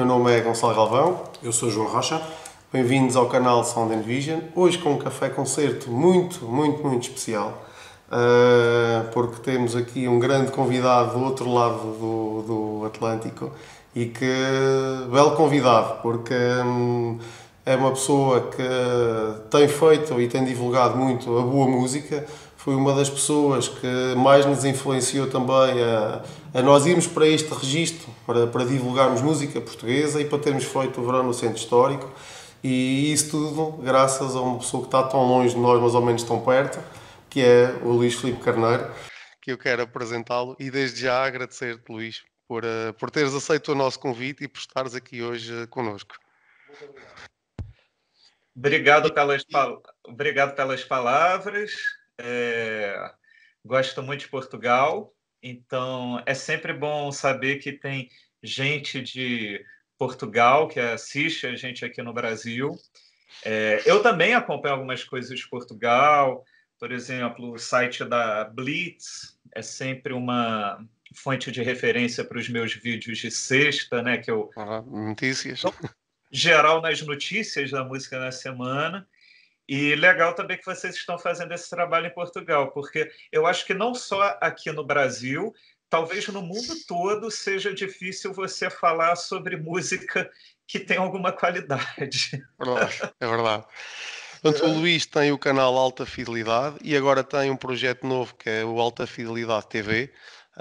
meu nome é Gonçalo Galvão. Eu sou João Rocha. Bem-vindos ao canal Sound and Vision. Hoje com um café-concerto muito, muito, muito especial, ah, porque temos aqui um grande convidado do outro lado do, do Atlântico e que belo convidado, porque hum, é uma pessoa que tem feito e tem divulgado muito a boa música, foi uma das pessoas que mais nos influenciou também a, a nós irmos para este registro, para, para divulgarmos música portuguesa e para termos feito o verão no Centro Histórico. E isso tudo graças a uma pessoa que está tão longe de nós, mas ao menos tão perto, que é o Luís Filipe Carneiro, que eu quero apresentá-lo e desde já agradecer-te, Luís, por, eh, por teres aceito o nosso convite e por estares aqui hoje eh, conosco. Muito obrigado. Obrigado pelas, obrigado pelas palavras é, gosto muito de Portugal, então é sempre bom saber que tem gente de Portugal que assiste a gente aqui no Brasil. É, eu também acompanho algumas coisas de Portugal, por exemplo, o site da Blitz é sempre uma fonte de referência para os meus vídeos de sexta, né? Que eu ah, notícias. geral nas notícias da música na semana. E legal também que vocês estão fazendo esse trabalho em Portugal, porque eu acho que não só aqui no Brasil, talvez no mundo todo seja difícil você falar sobre música que tem alguma qualidade. É verdade, é Portanto, o Luís tem o canal Alta Fidelidade e agora tem um projeto novo que é o Alta Fidelidade TV, uh,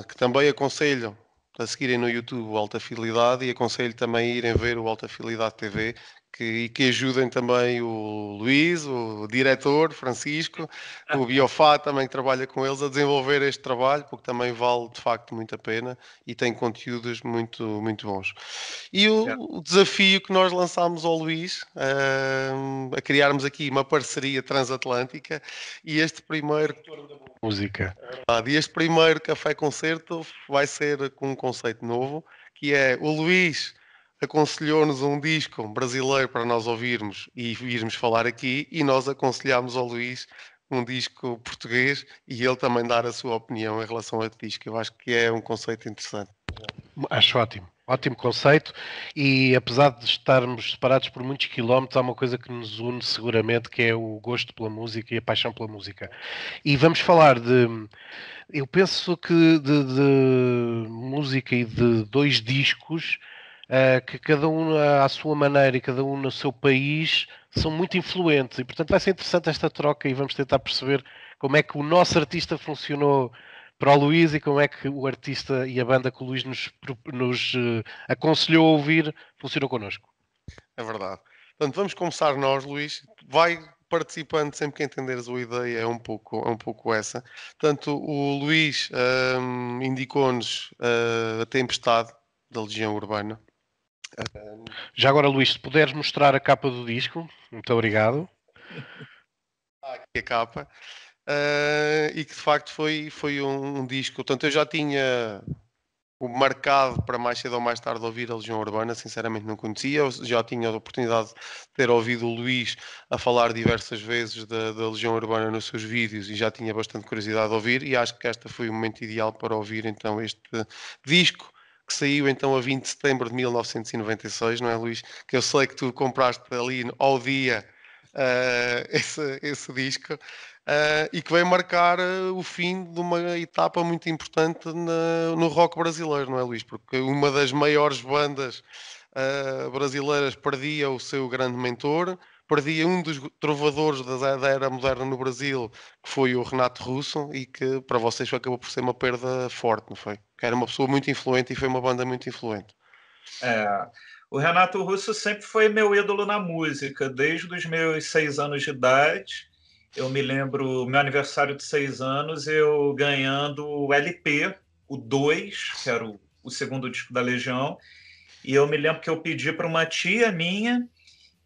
ah, que também aconselho a seguirem no YouTube o Alta Fidelidade e aconselho também a irem ver o Alta Fidelidade TV, que, e que ajudem também o Luís, o diretor Francisco, o Biofá também que trabalha com eles a desenvolver este trabalho, porque também vale de facto muito a pena e tem conteúdos muito, muito bons. E o, o desafio que nós lançámos ao Luís, a criarmos aqui uma parceria transatlântica e este primeiro música. Ah, e este primeiro café concerto vai ser com um conceito novo, que é o Luís aconselhou-nos um disco brasileiro para nós ouvirmos e irmos falar aqui, e nós aconselhámos ao Luís um disco português e ele também dar a sua opinião em relação a este disco. Eu acho que é um conceito interessante. Acho ótimo. Ótimo conceito, e apesar de estarmos separados por muitos quilómetros, há uma coisa que nos une seguramente, que é o gosto pela música e a paixão pela música. E vamos falar de. Eu penso que de, de música e de dois discos uh, que cada um eh, à sua maneira e cada um no seu país são muito influentes e portanto vai ser interessante esta troca e vamos tentar perceber como é que o nosso artista funcionou para o Luís e como é que o artista e a banda que o Luís nos, nos uh, aconselhou a ouvir funcionou connosco. É verdade. Portanto, vamos começar nós, Luís. Vai participando sempre que entenderes a ideia, é um pouco, é um pouco essa. Portanto, o Luís um, ehm, indicou-nos uh, a tempestade da Legião Urbana. Já agora, Luís, se puderes mostrar a capa do disco, muito obrigado. aqui a capa. Uh, e que de facto foi, foi um, um disco. Portanto, eu já tinha o marcado para mais cedo ou mais tarde ouvir a Legião Urbana, sinceramente não conhecia. Eu já tinha a oportunidade de ter ouvido o Luís a falar diversas vezes da, da Legião Urbana nos seus vídeos e já tinha bastante curiosidade de ouvir. E acho que esta foi o momento ideal para ouvir então este disco que saiu então a 20 de setembro de 1996, não é, Luís? Que eu sei que tu compraste ali ao dia uh, esse, esse, disco uh, e que vai marcar uh, o fim de uma etapa muito importante na, no rock brasileiro, não é, Luís? Porque uma das maiores bandas brasileiras perdia o seu grande mentor perdia um dos trovadores da, da era moderna no Brasil, que foi o Renato Russo, e que para vocês acabou por ser uma perda forte, não foi? Que era uma pessoa muito influente e foi uma banda muito influente. É, o Renato Russo sempre foi meu ídolo na música, desde os meus seis anos de idade. Eu me lembro, meu aniversário de seis anos, eu ganhando o LP, o 2, que era o, o segundo disco da Legião. E eu me lembro que eu pedi para uma tia minha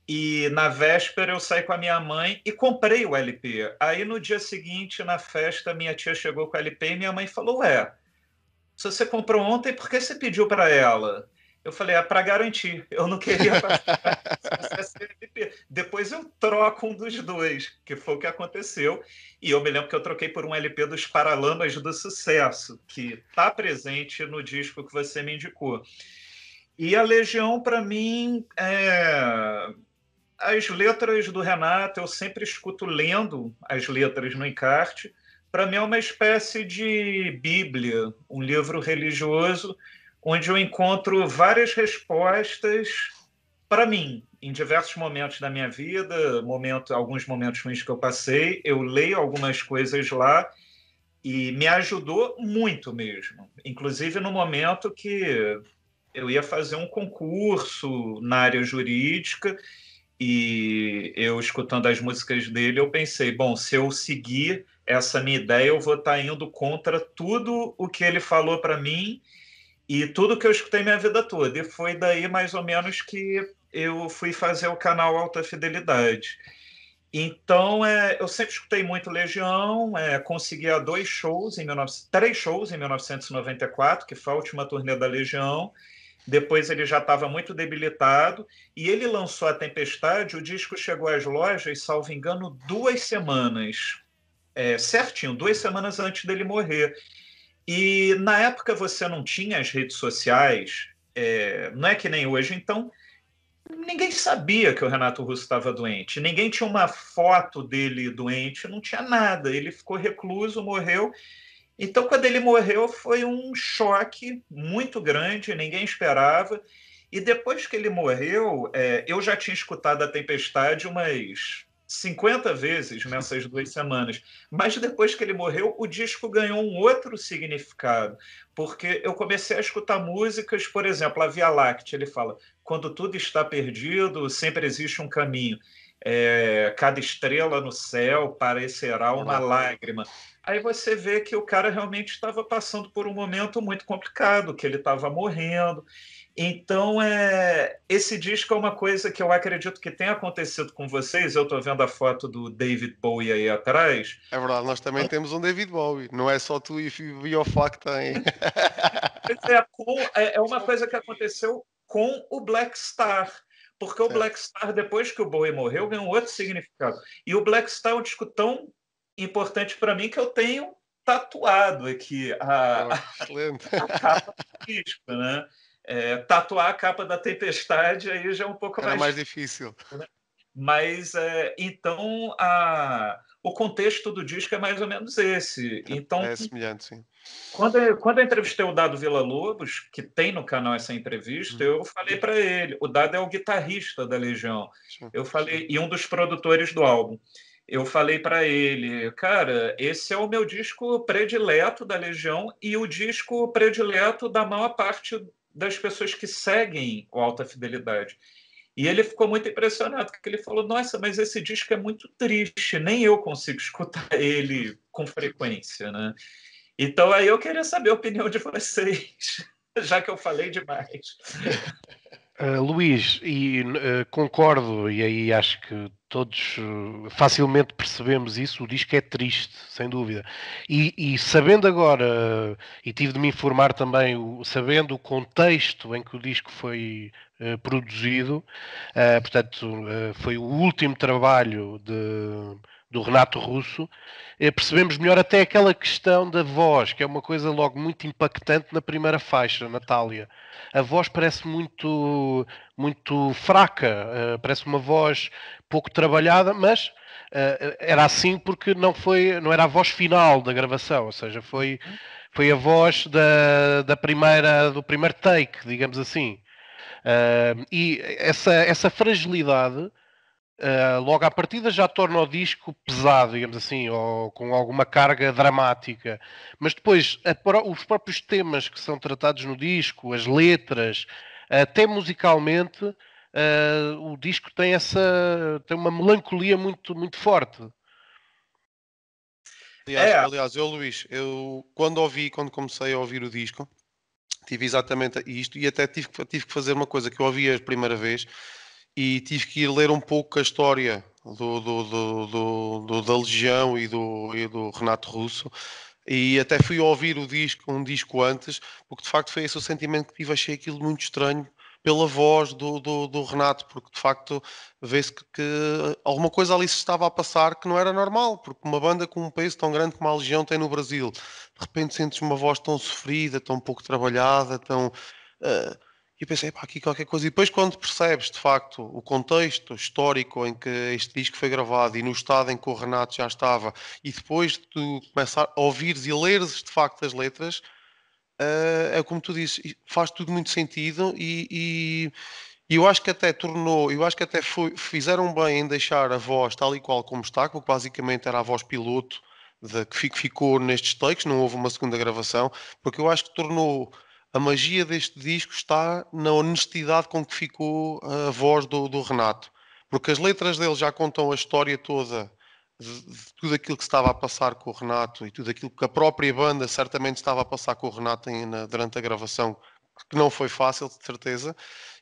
e na véspera eu saí com a minha mãe e comprei o LP. Aí no dia seguinte, na festa, minha tia chegou com o LP e minha mãe falou: Ué, se você comprou ontem, por que você pediu para ela? Eu falei, é para garantir, eu não queria Depois eu troco um dos dois, que foi o que aconteceu. E eu me lembro que eu troquei por um LP dos Paralamas do Sucesso, que está presente no disco que você me indicou. E a Legião, para mim, é... As letras do Renato, eu sempre escuto lendo as letras no encarte. Para mim é uma espécie de Bíblia, um livro religioso, onde eu encontro várias respostas para mim, em diversos momentos da minha vida, momento, alguns momentos ruins que eu passei, eu leio algumas coisas lá e me ajudou muito mesmo. Inclusive no momento que eu ia fazer um concurso na área jurídica e eu escutando as músicas dele, eu pensei, bom, se eu seguir essa minha ideia, eu vou estar tá indo contra tudo o que ele falou para mim e tudo que eu escutei minha vida toda. E foi daí mais ou menos que eu fui fazer o canal Alta Fidelidade. Então, é, eu sempre escutei muito Legião, é, consegui a dois shows, em 19, três shows em 1994, que foi a última turnê da Legião, depois ele já estava muito debilitado e ele lançou a Tempestade. O disco chegou às lojas, salvo engano, duas semanas, é, certinho, duas semanas antes dele morrer. E na época você não tinha as redes sociais, é, não é que nem hoje, então ninguém sabia que o Renato Russo estava doente, ninguém tinha uma foto dele doente, não tinha nada. Ele ficou recluso, morreu então, quando ele morreu, foi um choque muito grande, ninguém esperava. E depois que ele morreu, é, eu já tinha escutado a tempestade umas 50 vezes nessas duas semanas. Mas depois que ele morreu, o disco ganhou um outro significado, porque eu comecei a escutar músicas, por exemplo, a Via Láctea, ele fala: quando tudo está perdido, sempre existe um caminho é, cada estrela no céu parecerá uma lágrima. Aí você vê que o cara realmente estava passando por um momento muito complicado, que ele estava morrendo. Então, é, esse disco é uma coisa que eu acredito que tenha acontecido com vocês. Eu estou vendo a foto do David Bowie aí atrás. É verdade, nós também é. temos um David Bowie. Não é só tu e o que tem. Tá é, é, é uma coisa que aconteceu com o Black Star. Porque certo. o Black Star, depois que o Bowie morreu, ganhou outro significado. E o Black Star é um disco tão importante para mim que eu tenho tatuado aqui a, oh, a, a capa do disco, né? É, tatuar a capa da tempestade aí já é um pouco Era mais, mais difícil. Né? Mas é, então a, o contexto do disco é mais ou menos esse. É, então, é semelhante, sim. Quando eu, quando eu entrevistei o Dado Vila Lobos, que tem no canal essa entrevista, hum. eu falei para ele: o Dado é o guitarrista da Legião. Eu falei, e um dos produtores do álbum. Eu falei para ele, cara, esse é o meu disco predileto da Legião e o disco predileto da maior parte das pessoas que seguem o Alta Fidelidade. E ele ficou muito impressionado, porque ele falou: Nossa, mas esse disco é muito triste, nem eu consigo escutar ele com frequência, né? Então, aí eu queria saber a opinião de vocês, já que eu falei demais. Uh, Luís, e uh, concordo, e aí acho que todos eh, facilmente percebemos isso, o disco é triste, sem dúvida. E, e sabendo agora, e tive de me informar também, o, sabendo o contexto em que o disco foi produzido, portanto, foi o último trabalho de do Renato Russo, eh, percebemos melhor até aquela questão da voz, que é uma coisa logo muito impactante na primeira faixa, Natália. A voz parece muito, muito fraca, eh, parece uma voz pouco trabalhada, mas eh, era assim porque não, foi, não era a voz final da gravação, ou seja, foi, foi a voz da, da primeira, do primeiro take, digamos assim. e essa, essa fragilidade Uh, logo à partida já torna o disco pesado, digamos assim, ou com alguma carga dramática. Mas depois, a, os próprios temas que são tratados no disco, as letras, até musicalmente, uh, o disco tem essa tem uma melancolia muito, muito forte. Aliás, é. aliás, eu, Luís, eu quando ouvi, quando comecei a ouvir o disco, tive exatamente isto e até tive, tive que fazer uma coisa que eu ouvi a primeira vez e tive que ir ler um pouco a história do, do, do, da Legião e do, e do Renato Russo e até fui ouvir o disco, um disco antes, porque de facto foi esse o sentimento que tive, achei aquilo muito estranho pela voz do, do, do Renato, porque de facto vê-se que, que, alguma coisa ali se estava a passar que não era normal, porque uma banda com um peso tão grande como a Legião tem no Brasil, de repente sentes uma voz tão sofrida, tão pouco trabalhada, tão... Uh, e pensei, pá, aqui qualquer coisa. E depois, quando percebes de facto o contexto histórico em que este disco foi gravado e no estado em que o Renato já estava, e depois de tu começar a ouvires e leres de facto as letras, uh, é como tu dizes, faz tudo muito sentido. E, e, eu acho que até tornou, eu acho que até foi, fizeram bem em deixar a voz tal e qual como está, porque basicamente era a voz piloto de, que ficou nestes takes, não houve uma segunda gravação, porque eu acho que tornou a magia deste disco está na honestidade com que ficou a voz do, do Renato, porque as letras dele já contam a história toda de, de, tudo aquilo que estava a passar com o Renato e tudo aquilo que a própria banda certamente estava a passar com o Renato em, na, durante a gravação, que não foi fácil, de certeza.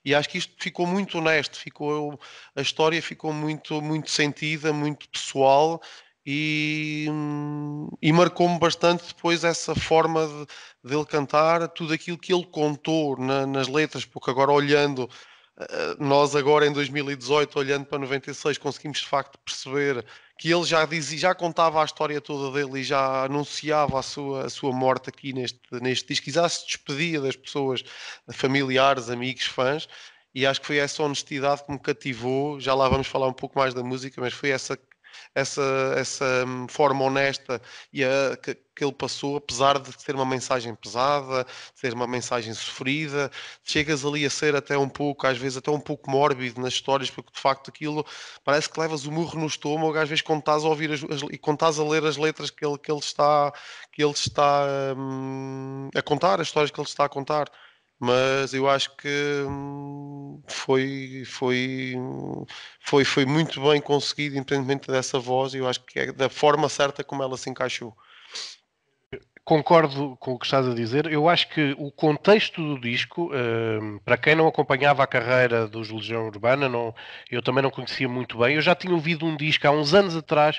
E acho que isto ficou muito honesto, ficou a história ficou muito muito sentida, muito pessoal e, e marcou-me bastante depois essa forma de, dele cantar, tudo aquilo que ele contou na, nas letras, porque agora olhando, eh, nós agora em 2018, olhando para 96, conseguimos de facto perceber que ele já dizia, já contava a história toda dele e já anunciava a sua, a sua morte aqui neste, neste disco e já se despedia das pessoas, familiares, amigos, fãs, e acho que foi essa honestidade que me cativou. Já lá vamos falar um pouco mais da música, mas foi essa essa, essa hum, forma honesta e a, que, que, ele passou, apesar de ser uma mensagem pesada, de uma mensagem sofrida, chegas ali a ser até um pouco, às vezes até um pouco mórbido nas histórias, porque de facto aquilo parece que levas o murro no estômago, às vezes quando estás a ouvir as, as, e quando estás a ler as letras que ele, que ele está, que ele está hum, a contar, as histórias que ele está a contar mas eu acho que hum, foi, foi, foi, foi muito bem conseguido, independentemente dessa voz, e eu acho que é da forma certa como ela se encaixou. Concordo com o que estás a dizer. Eu acho que o contexto do disco, hum, para quem não acompanhava a carreira dos Legião Urbana, não, eu também não conhecia muito bem. Eu já tinha ouvido um disco há uns anos atrás,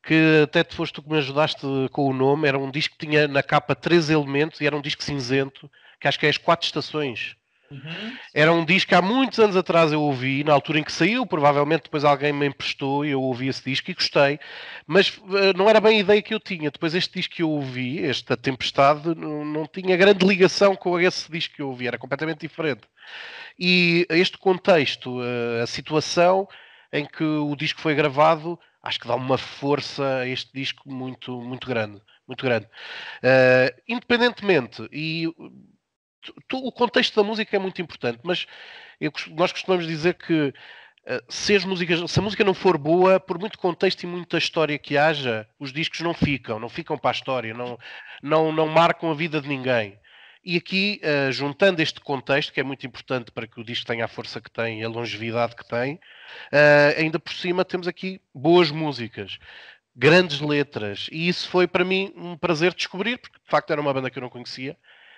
que até te foste tu que me ajudaste com o nome. Era um disco que tinha na capa três elementos e era um disco cinzento que acho que é As Quatro Estações. Uhum. Era um disco que há muitos anos atrás eu ouvi, na altura em que saiu, provavelmente depois alguém me emprestou e eu ouvi esse disco e gostei, mas eh, não era bem a ideia que eu tinha. Depois, este disco que eu ouvi, esta Tempestade, não, não tinha grande ligação com esse disco que eu ouvi, era completamente diferente. E este contexto, eh, a situação em que o disco foi gravado, acho que dá uma força a este disco muito, muito grande. Muito grande. Uh, independentemente, e tu, o contexto da música é muito importante, mas eu, nós costumamos dizer que eh, se, músicas, se, a música não for boa, por muito contexto e muita história que haja, os discos não ficam, não ficam para a história, não, não, não marcam a vida de ninguém. E aqui, eh, juntando este contexto, que é muito importante para que o disco tenha a força que tem e a longevidade que tem, eh, ainda por cima temos aqui boas músicas, grandes letras, e isso foi para mim um prazer descobrir, porque de facto era uma banda que eu não conhecia,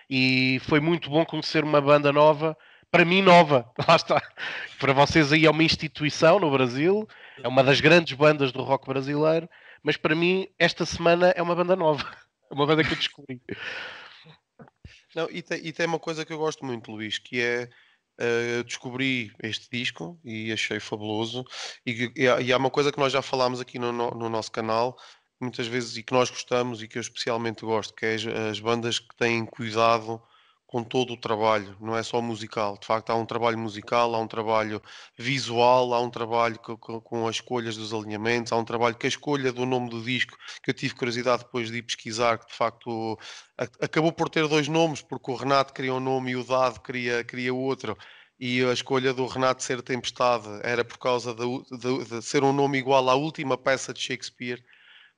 e foi muito bom conhecer uma banda nova, para mim nova, lá está. Para vocês aí é uma instituição no Brasil, é uma das grandes bandas do rock brasileiro, mas para mim esta semana é uma banda nova, uma banda que eu descobri. Não, e, tem, e tem uma coisa que eu gosto muito, Luís, que é Uh, descobri este disco e achei fabuloso. E, e, há uma coisa que nós já falámos aqui no, no, no nosso canal muitas vezes e que nós gostamos e que eu especialmente gosto, que é as, bandas que têm cuidado com todo o trabalho, não é só musical. De facto, há um trabalho musical, há um trabalho visual, há um trabalho com, com, as escolhas dos alinhamentos, há um trabalho que a escolha do nome do disco, que eu tive curiosidade depois de ir pesquisar, que de facto acabou por ter dois nomes, porque o Renato queria um nome e o Dado queria, queria outro e a escolha do Renato ser Tempestade era por causa de, de, de, ser um nome igual à última peça de Shakespeare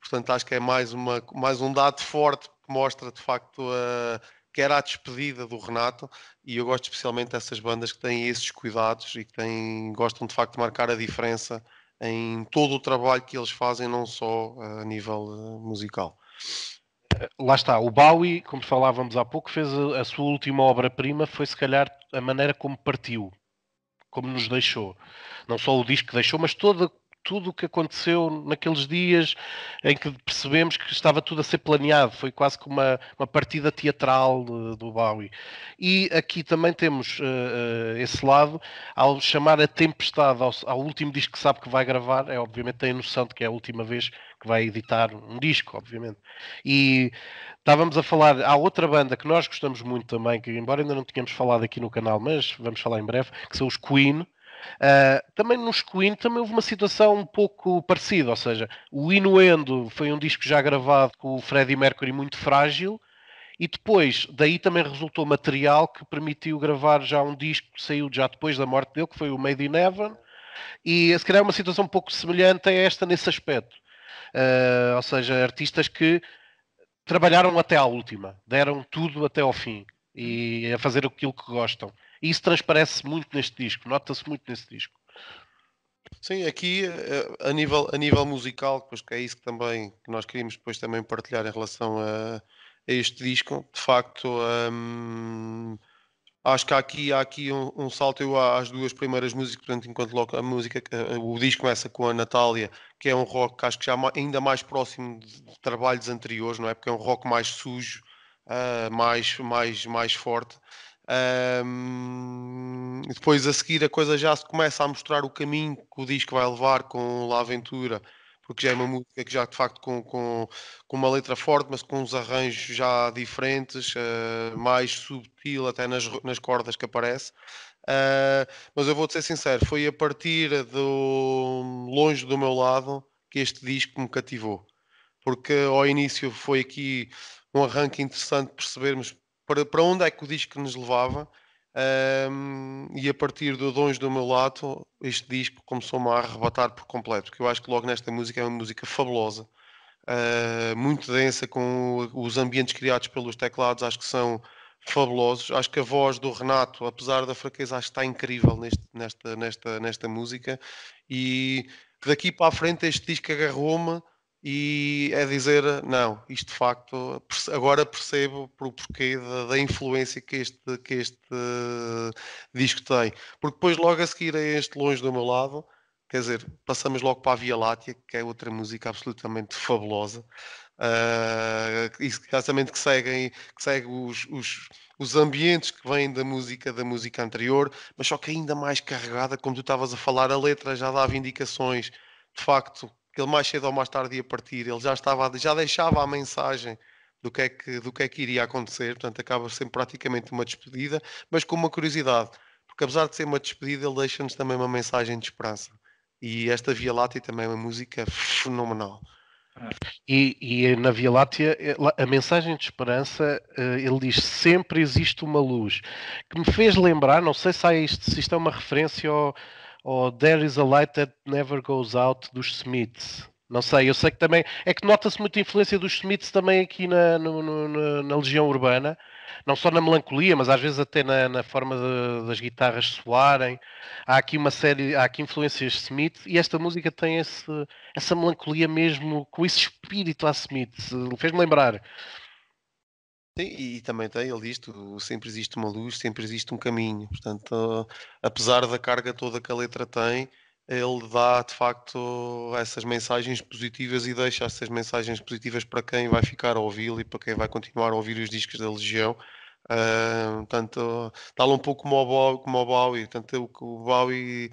Portanto, acho que é mais, uma, mais um dado forte que mostra de facto a, que era a despedida do Renato e eu gosto especialmente dessas bandas que têm esses cuidados e que têm, gostam de facto de marcar a diferença em todo o trabalho que eles fazem, não só a nível eh, musical. Eh, lá está, o Bowie, como falávamos há pouco, fez a, a sua última obra-prima, foi se calhar a maneira como partiu, como nos deixou. Não só o disco que deixou, mas toda, tudo o que aconteceu naqueles dias em que percebemos que estava tudo a ser planeado, foi quase como uma, uma partida teatral eh, do Bowie. E aqui também temos uh, esse lado, ao chamar a tempestade ao, ao, último disco que sabe que vai gravar, é obviamente tem a noção de que é a última vez que vai editar um disco, obviamente. E estávamos a falar, há outra banda que nós gostamos muito também, que embora ainda não tenhamos falado aqui no canal, mas vamos falar em breve, que são os Queen Uh, também nos Queen também houve uma situação um pouco parecida, ou seja, o Inuendo foi um disco já gravado com o Freddie Mercury muito frágil, e depois, daí também resultou material que permitiu gravar já um disco que saiu já depois da morte dele, que foi o Made in Heaven, e se calhar é uma situação um pouco semelhante a esta nesse aspecto. Uh, ou seja, artistas que trabalharam até à última, deram tudo até ao fim e a fazer aquilo que gostam. E isso transparece muito neste disco, nota-se muito neste disco. Sim, aqui eh, a nível, a nível musical, pois que é isso que também que nós queríamos depois também partilhar em relação a, a este disco, de facto um, acho que há aqui, há aqui um, um salto eu às duas primeiras músicas, portanto, enquanto logo a música, eh, o disco começa com a Natália, que é um rock que acho que já ainda mais próximo de trabalhos anteriores, não é? Porque é um rock mais sujo, uh, mais, mais, mais forte. Um, depois a seguir a coisa já se começa a mostrar o caminho que o disco vai levar com La Aventura, porque já é uma música que já de facto com, com, com uma letra forte, mas com uns arranjos já diferentes, uh, mais subtil até nas, nas cordas que aparece. Uh, mas eu vou-te ser sincero, foi a partir do longe do meu lado que este disco me cativou. Porque ao início foi aqui um arranque interessante percebermos para, para onde é que o disco nos levava. Um, e a partir do Dons do Meu Lato, este disco começou-me a arrebatar por completo, porque eu acho que logo nesta música é uma música fabulosa, uh, muito densa, com os ambientes criados pelos teclados, acho que são fabulosos. Acho que a voz do Renato, apesar da fraqueza, acho que está incrível neste, nesta, nesta, nesta música. E daqui para a frente, este disco agarrou-me e é dizer não, isto de facto agora percebo o porquê da, da, influência que este, que este uh, disco tem, porque depois logo a seguir a é este Longe do meu lado, quer dizer, passamos logo para a Via Láctea, que é outra música absolutamente fabulosa, uh, eh, exatamente que segue, que segue os, os, os ambientes que vêm da música da música anterior, mas só que é ainda mais carregada, como tu estavas a falar, a letra já dava indicações de facto ele mais cedo ou mais tarde ia partir, ele já estava, já deixava a mensagem do que é que, do que, é que iria acontecer, portanto acaba sendo praticamente uma despedida, mas com uma curiosidade, porque apesar de ser uma despedida, ele deixa-nos também uma mensagem de esperança. E esta Via Láctea também é uma música fenomenal. E, e, na Via Láctea, eh, a mensagem de esperança, eh, ele diz sempre existe uma luz, que me fez lembrar, não sei se, há isto, se isto é uma referência ao, ou There is a Light That Never Goes Out dos Smiths. Não sei, eu sei que também. É que nota-se muita influência dos Smiths também aqui na, no, no, na Legião Urbana, não só na melancolia, mas às vezes até na, na forma de, das guitarras soarem. Há aqui uma série, há aqui influências Smith e esta música tem esse, essa melancolia mesmo com esse espírito a Smith, fez-me lembrar. Sim, e também tem, ele diz, sempre existe uma luz, sempre existe um caminho. Portanto, apesar da carga toda que a letra tem, ele dá de facto essas mensagens positivas e deixa essas mensagens positivas para quem vai ficar a ouvi-lo e para quem vai continuar a ouvir os discos da Legião. Uh, portanto, está-lhe um pouco como o, Bowie, como o Bowie. Portanto, o Bowie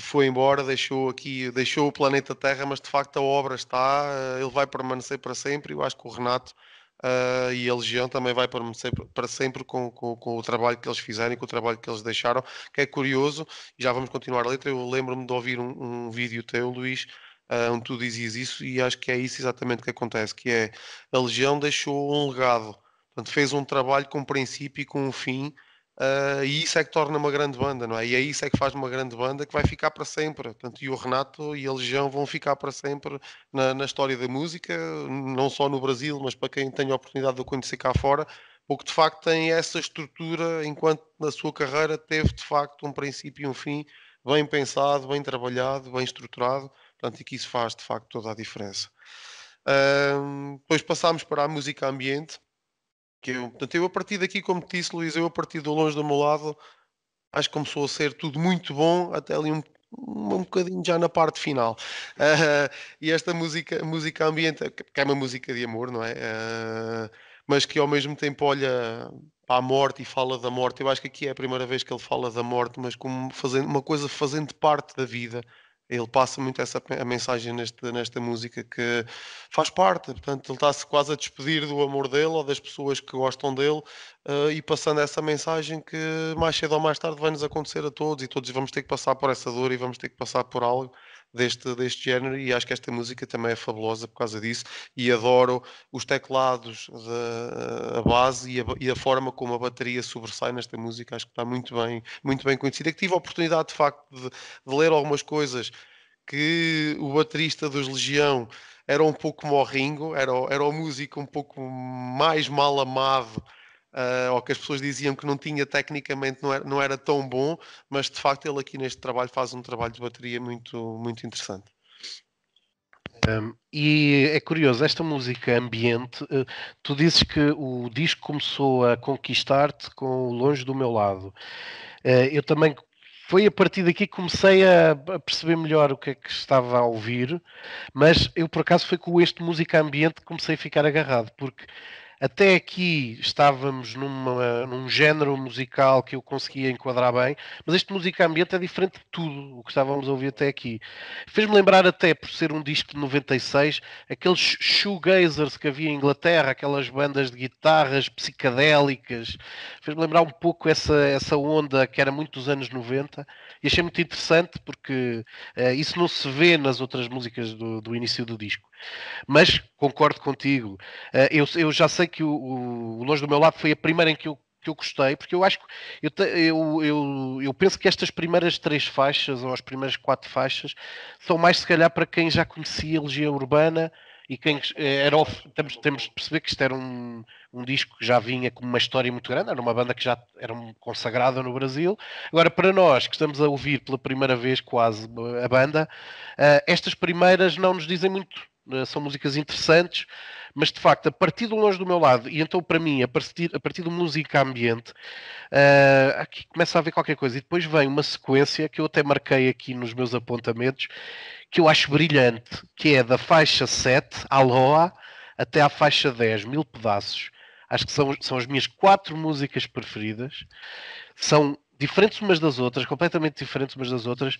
foi embora, deixou aqui, deixou o planeta Terra, mas de facto a obra está, ah, ele vai permanecer para sempre. Eu acho que o Renato Uh, e a Legião também vai para sempre, para sempre com, com, com, o trabalho que eles fizeram e com o trabalho que eles deixaram, que é curioso, já vamos continuar a letra, eu lembro-me de ouvir um, um, vídeo teu, Luís, uh, onde tu dizias isso, e acho que é isso exatamente que acontece, que é, a Legião deixou um legado, portanto, fez um trabalho com um princípio e com um fim, Uh, e isso é que torna uma grande banda, não é? E é isso é que faz uma grande banda que vai ficar para sempre. Portanto, e o Renato e a Legião vão ficar para sempre na, na história da música, não só no Brasil, mas para quem tem a oportunidade de o conhecer cá fora, porque de facto tem essa estrutura, enquanto na sua carreira teve de facto um princípio e um fim bem pensado, bem trabalhado, bem estruturado, portanto, e que isso faz de facto toda a diferença. Uh, depois passámos para a música ambiente que eu, portanto, eu a partir daqui, como te disse, Luís, eu a partir do longe do meu lado, acho que começou a ser tudo muito bom, até ali um, um, um bocadinho já na parte final. Uh, e esta música, música ambiente, que é uma música de amor, não é? Uh, mas que ao mesmo tempo olha para a morte e fala da morte. Eu acho que aqui é a primeira vez que ele fala da morte, mas como fazendo, uma coisa fazendo parte da vida ele passa muito essa a mensagem nesta, nesta música que faz parte, portanto, ele está-se quase a despedir do amor dele ou das pessoas que gostam dele uh, e passando essa mensagem que mais cedo ou mais tarde vai nos acontecer a todos e todos vamos ter que passar por essa dor e vamos ter que passar por algo deste, deste género e acho que esta música também é fabulosa por causa disso e adoro os teclados, da, a base e a, e a, forma como a bateria sobressai nesta música, acho que está muito bem, muito bem conhecida. Que tive a oportunidade de facto de, de ler algumas coisas que o baterista dos Legião era um pouco morringo era, era o músico um pouco mais mal amado uh, ou que as pessoas diziam que não tinha tecnicamente, não era, não era tão bom, mas de facto ele aqui neste trabalho faz um trabalho de bateria muito, muito interessante. Um, e é curioso, esta música ambiente, eh, tu dizes que o disco começou a conquistar-te com o Longe do Meu Lado. Uh, eu também foi a partir daqui que comecei a, perceber melhor o que é que estava a ouvir, mas eu por acaso foi com este música ambiente que comecei a ficar agarrado, porque até aqui estávamos numa, num género musical que eu conseguia enquadrar bem, mas este música ambiente é diferente de tudo o que estávamos a ouvir até aqui. Fez-me lembrar até, por ser um disco de 96, aqueles shoegazers que havia em Inglaterra, aquelas bandas de guitarras psicadélicas. Fez-me lembrar um pouco essa, essa onda que era muito dos anos 90 e achei muito interessante porque uh, isso não se vê nas outras músicas do, do início do disco. Mas concordo contigo. Ah, eu, eu já sei que o, o Longe do Meu Lado foi a primeira em que eu que eu gostei, porque eu acho que eu, eu, eu, eu, penso que estas primeiras três faixas ou as primeiras quatro faixas são mais se calhar para quem já conhecia a Legia Urbana e quem eh, era temos, temos de perceber que isto era um, um disco que já vinha com uma história muito grande, era uma banda que já era consagrada no Brasil. Agora, para nós que estamos a ouvir pela primeira vez quase a banda, uh, estas primeiras não nos dizem muito né, são músicas interessantes, mas de facto, a partir do Longe do Meu Lado, e então para mim, a partir, a partir do música ambiente, uh, aqui começa a haver qualquer coisa. E depois vem uma sequência que eu até marquei aqui nos meus apontamentos, que eu acho brilhante, que é da faixa 7, Aloha, até à faixa 10, Mil Pedaços. Acho que são, são as minhas quatro músicas preferidas. São diferentes umas das outras, completamente diferentes umas das outras,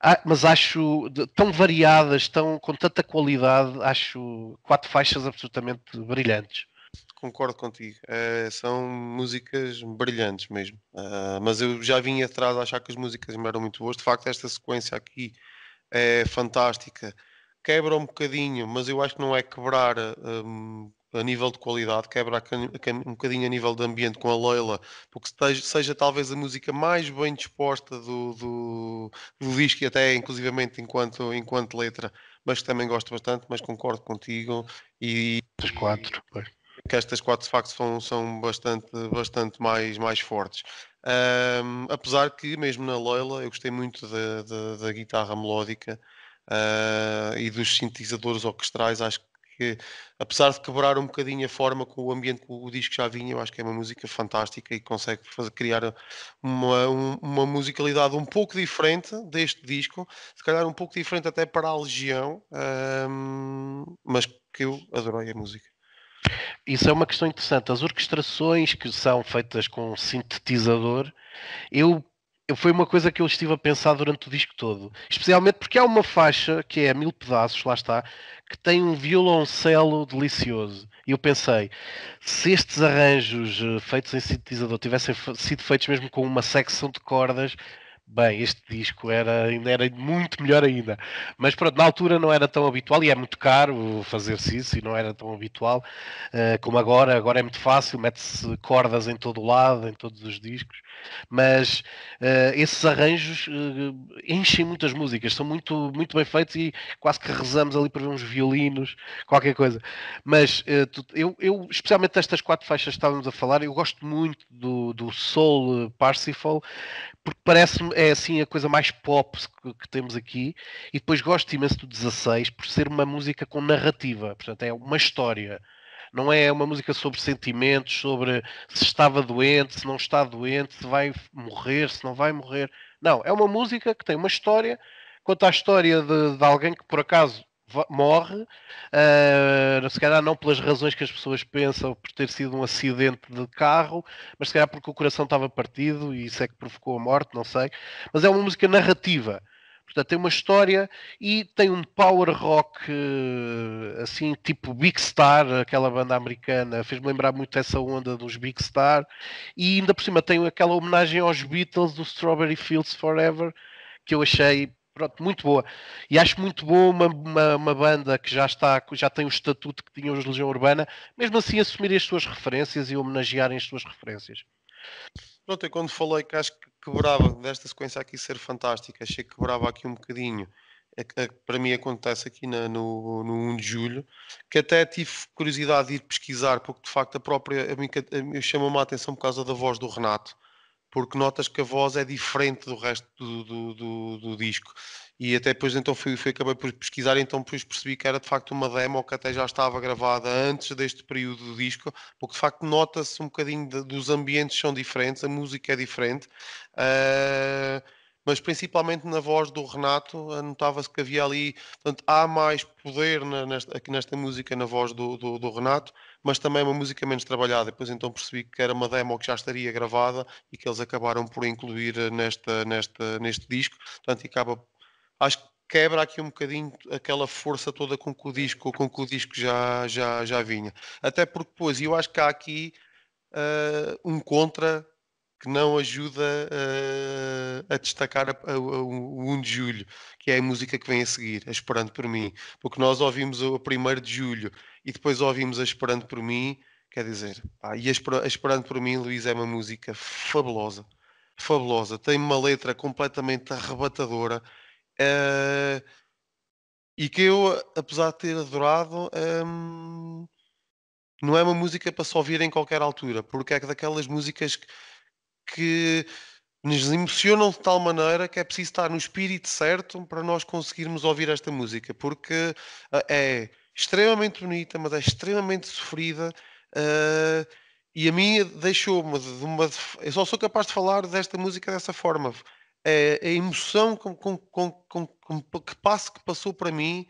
ah, mas acho tão variadas, tão, com tanta qualidade, acho quatro faixas absolutamente brilhantes. Concordo contigo, é, são músicas brilhantes mesmo. Uh, mas eu já vinha atrás a achar que as músicas eram muito boas. De facto, esta sequência aqui é fantástica. Quebra um bocadinho, mas eu acho que não é quebrar um, a nível de qualidade, quebra um bocadinho a nível de ambiente com a Leila, porque seja, seja talvez a música mais bem disposta do, do, do disco e até inclusivamente enquanto, enquanto letra, mas que também gosto bastante, mas concordo contigo e... As quatro, pois. Que estas quatro de facto são, são bastante, bastante mais, mais fortes. Um, apesar que mesmo na Leila eu gostei muito da, da, da guitarra melódica, Uh, e dos sintetizadores orquestrais, acho que que apesar de quebrar um bocadinho a forma com o ambiente que o disco já vinha, eu acho que é uma música fantástica e consegue fazer, criar uma, uma musicalidade um pouco diferente deste disco, se calhar um pouco diferente até para a Legião, mas que eu adorei a música. Isso é uma questão interessante. As orquestrações que são feitas com sintetizador, eu foi uma coisa que eu estive a pensar durante o disco todo. Especialmente porque há uma faixa que é a mil pedaços, lá está, que tem um violoncelo delicioso. E eu pensei, se estes arranjos eh, feitos em sintetizador tivessem sido feitos mesmo com uma secção de cordas, bem, este disco era, era muito melhor ainda. Mas pronto, na altura não era tão habitual e é muito caro fazer-se isso e não era tão habitual uh, como agora. Agora é muito fácil, mete-se cordas em todo o lado, em todos os discos. Mas uh, esses arranjos uh, enchem muitas músicas, são muito, muito bem feitos e quase que rezamos ali para ver uns violinos, qualquer coisa. Mas tu, eu, eu, especialmente destas quatro faixas que estávamos a falar, eu gosto muito do, do Soul Parsifal, porque parece-me é, é assim a coisa mais pop que, que, temos aqui. E depois gosto imenso do 16 por ser uma música com narrativa, portanto, é uma história. Não é uma música sobre sentimentos, sobre se estava doente, se não está doente, se vai morrer, se não vai morrer. Não, é uma música que tem uma história. Conta a história de, de alguém que por acaso morre, uh, se calhar não pelas razões que as pessoas pensam por ter sido um acidente de carro, mas se calhar porque o coração estava partido e isso é que provocou a morte, não sei. Mas é uma música narrativa. Portanto, tem uma história e tem um power rock ah, assim, tipo Big Star, aquela banda americana. Fez-me lembrar muito essa onda dos Big Star. E ainda por cima tem aquela homenagem aos Beatles do Strawberry Fields Forever, que eu achei Pronto, muito boa. E acho muito boa uma, uma, uma, banda que já, está, já tem o estatuto que tinham os Legião Urbana, mesmo assim assumir as suas referências e homenagearem as suas referências. Pronto, eu quando falei que acho que quebrava desta sequência aqui ser fantástica, achei que quebrava aqui um bocadinho. É, é, para mim acontece aqui na, no, no 1 de julho, que até tive curiosidade de ir pesquisar, porque de facto a própria a mim, a, a, me a atenção por causa da voz do Renato porque notas que a voz é diferente do resto do, do, do, do disco. E até depois então fui, fui, acabei por pesquisar, então depois percebi que era de facto uma demo que até já estava gravada antes deste período do disco, porque de facto nota-se um bocadinho de, dos ambientes são diferentes, a música é diferente. Uh, mas principalmente na voz do Renato, ah, notava-se que havia ali, portanto, há mais poder na, nesta, aqui nesta música na voz do, do, do Renato, mas também uma música menos trabalhada. Depois então percebi que era uma demo que já estaria gravada e que eles acabaram por incluir eh, nesta, nesta, neste disco. Portanto, acaba, acho que quebra aqui um bocadinho aquela força toda com que o disco, com que o disco já, já, já vinha. Até porque depois, eu acho que há aqui uh, um contra que não ajuda eh, a destacar a, a, a, o 1 de julho, que é a música que vem a seguir, a Esperando por Mim. Porque nós ouvimos o 1 de julho e depois ouvimos a Esperando por Mim, quer dizer, pá, e a Esperando por Mim, Luís, é uma música fabulosa. Fabulosa. Tem uma letra completamente arrebatadora. Uh, e que eu, apesar de ter adorado, ehm, não é uma música para só ouvir em qualquer altura, porque é daquelas músicas que que nos emocionam de tal maneira que é preciso estar no espírito certo para nós conseguirmos ouvir esta música, porque ah, é extremamente bonita, mas é extremamente sofrida. Uh, e a minha deixou-me de uma. Eu só sou capaz de falar desta música dessa forma. É, a emoção com, com, com, com que passo que passou para mim,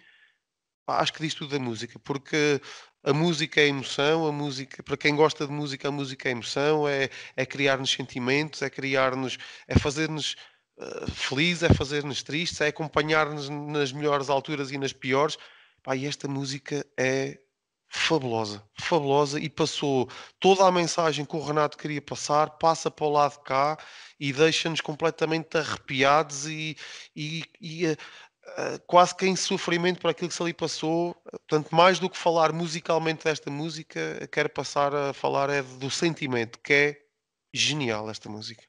pá, acho que diz tudo da música, porque a música é emoção, a música, para quem gosta de música, a música é emoção, é, é criar-nos sentimentos, é criar-nos, é fazer-nos uh, felizes, é fazer-nos tristes, é acompanhar-nos nas melhores alturas e nas piores. Pá, e esta música é fabulosa, fabulosa e passou toda a mensagem que o Renato queria passar, passa para o lado de cá e deixa-nos completamente arrepiados e, e, e eh, eh, quase que em sofrimento por aquilo que se ali passou. Portanto, mais do que falar musicalmente desta música, quero passar a falar é do sentimento, que é genial esta música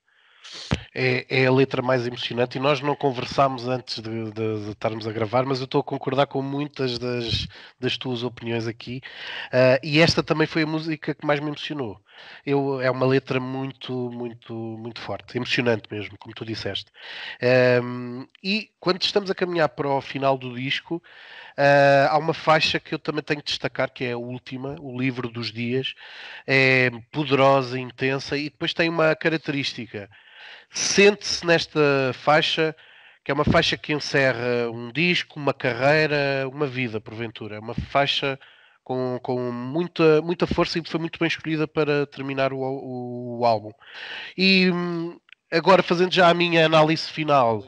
é, é, a letra mais emocionante e nós não conversámos antes de, de, de estarmos a gravar, mas eu estou a concordar com muitas das, das tuas opiniões aqui. Uh, e esta também foi a música que mais me emocionou. Eu, é uma letra muito, muito, muito forte, emocionante mesmo, como tu disseste. Um, e quando estamos a caminhar para o final do disco, uh, há uma faixa que eu também tenho que destacar, que é a última, o livro dos dias. É poderosa, intensa e depois tem uma característica sente-se nesta faixa, que é uma faixa que encerra um disco, uma carreira, uma vida, porventura. É uma faixa com, com muita, muita força e foi muito bem escolhida para terminar o, o, o álbum. E hum, agora, fazendo já a minha análise final.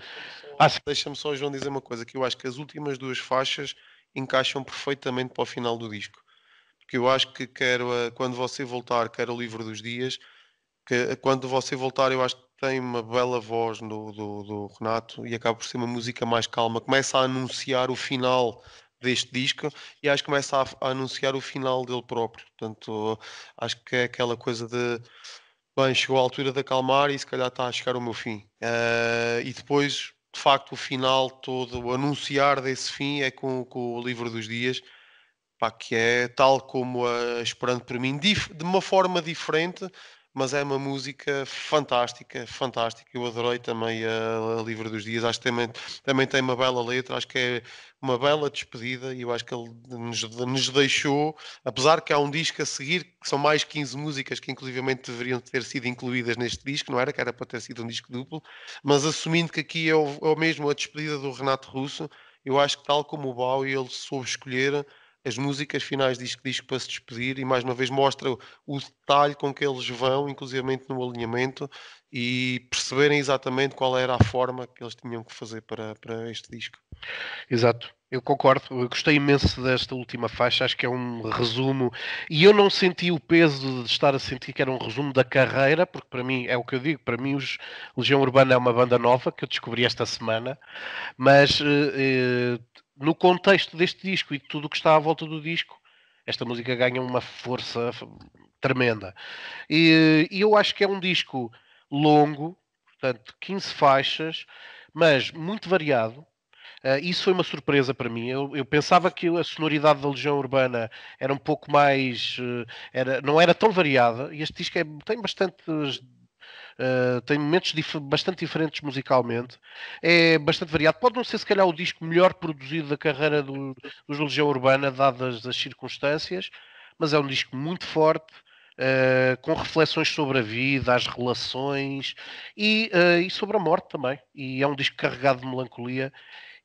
Deixa-me só, João, dizer uma coisa: que eu acho que as últimas duas faixas encaixam perfeitamente para o final do disco. Porque eu acho que quero, eh, quando você voltar, quero o livro dos dias, que eh, quando você voltar, eu acho que tem uma bela voz do, do, do, Renato e acaba por ser uma música mais calma. Começa a anunciar o final deste disco e acho que começa a, a anunciar o final dele próprio. Portanto, acho que é aquela coisa de bem, chegou a altura de acalmar e se calhar está a chegar o meu fim. Uh, e depois, de facto, o final todo, o anunciar desse fim é com, com o livro dos dias. Pá, que é tal como a Esperando por mim, de uma forma diferente, mas é uma música fantástica, fantástica. Eu adorei também a, a Livre dos Dias, acho que também, também tem uma bela letra, acho que é uma bela despedida e eu acho que ele nos, nos deixou, apesar que há um disco a seguir, que são mais 15 músicas que inclusivamente deveriam ter sido incluídas neste disco, não era? Que era para ter sido um disco duplo, mas assumindo que aqui é o, é o mesmo a despedida do Renato Russo, eu acho que tal como o Bau, ele soube escolher as músicas finais de disco, disco para se despedir e mais uma vez mostra o, o detalhe com que eles vão, inclusivamente no alinhamento, e perceberem exatamente qual era a forma que eles tinham que fazer para, para este disco. Exato. Eu concordo, eu gostei imenso desta última faixa, acho que é um resumo. E eu não senti o peso de estar a sentir que era um resumo da carreira, porque para mim, é o que eu digo, para mim os Legião Urbana é uma banda nova que eu descobri esta semana, mas eh, eh no contexto deste disco e de tudo o que está à volta do disco, esta música ganha uma força tremenda. E, e eu acho que é um disco longo, portanto, 15 faixas, mas muito variado. Uh, isso foi uma surpresa para mim. Eu, eu, pensava que a sonoridade da Legião Urbana era um pouco mais. Uh, era, não era tão variada. E este disco é, tem bastantes eh, tem momentos dif bastante diferentes musicalmente, é bastante variado. Pode não ser, se calhar, o disco melhor produzido da carreira do, dos Legião Urbana, dadas as circunstâncias, mas é um disco muito forte, uh, com reflexões sobre a vida, as relações e, uh, e sobre a morte também. E é um disco carregado de melancolia.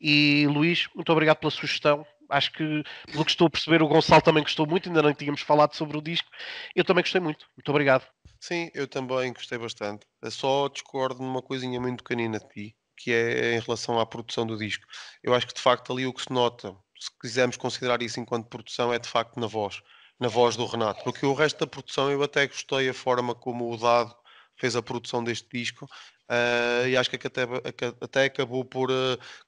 E Luís, muito obrigado pela sugestão acho que, pelo que estou a perceber, o Gonçalo também gostou muito, ainda não tínhamos falado sobre o disco. Eu também gostei muito. Muito obrigado. Sim, eu também gostei bastante. só discordo numa coisinha muito pequenina de ti, que é em relação à produção do disco. Eu acho que de facto ali o que se nota, se quisermos considerar isso enquanto produção, é de facto na voz, na voz do Renato. Porque o resto da produção eu até gostei a forma como o Dado fez a produção deste disco. Uh, e acho que até, até acabou por uh,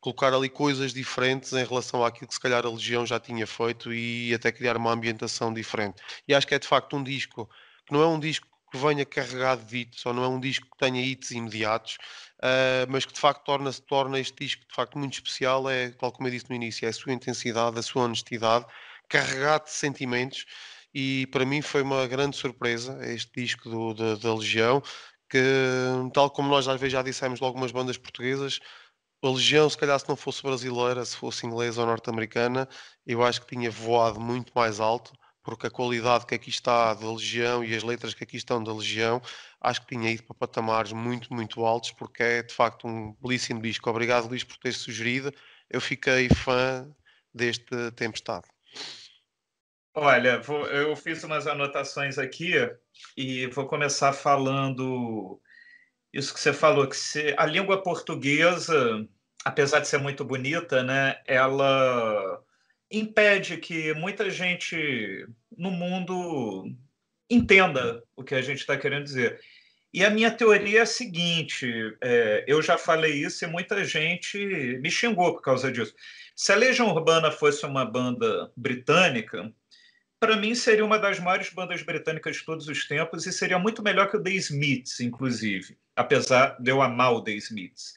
colocar ali coisas diferentes em relação àquilo que se calhar a Legião já tinha feito e até criar uma ambientação diferente. E acho que é de facto um disco que não é um disco que venha carregado de hits, ou não é um disco que tenha hits imediatos, uh, mas que de facto torna, torna este disco de facto muito especial, é, tal como eu disse no início, é a sua intensidade, a sua honestidade, carregado de sentimentos, e para mim foi uma grande surpresa este disco do, da, da Legião, que tal como nós às vezes já dissemos de algumas bandas portuguesas, a Legião, se calhar, se não fosse brasileira, se fosse inglesa ou norte-americana, eu acho que tinha voado muito mais alto porque a qualidade que aqui está da Legião e as letras que aqui estão da Legião, acho que tinha ido para patamares muito, muito altos, porque é de facto um belíssimo disco. Obrigado, Luís, por ter sugerido. Eu fiquei fã deste Tempestade. Olha, vou, eu fiz umas anotações aqui e vou começar falando isso que você falou, que se, a língua portuguesa, apesar de ser muito bonita, né, ela impede que muita gente no mundo entenda o que a gente está querendo dizer. E a minha teoria é a seguinte: é, eu já falei isso e muita gente me xingou por causa disso. Se a Legião Urbana fosse uma banda britânica, para mim seria uma das maiores bandas britânicas de todos os tempos e seria muito melhor que o The Smiths, inclusive, apesar de eu amar o The Smiths.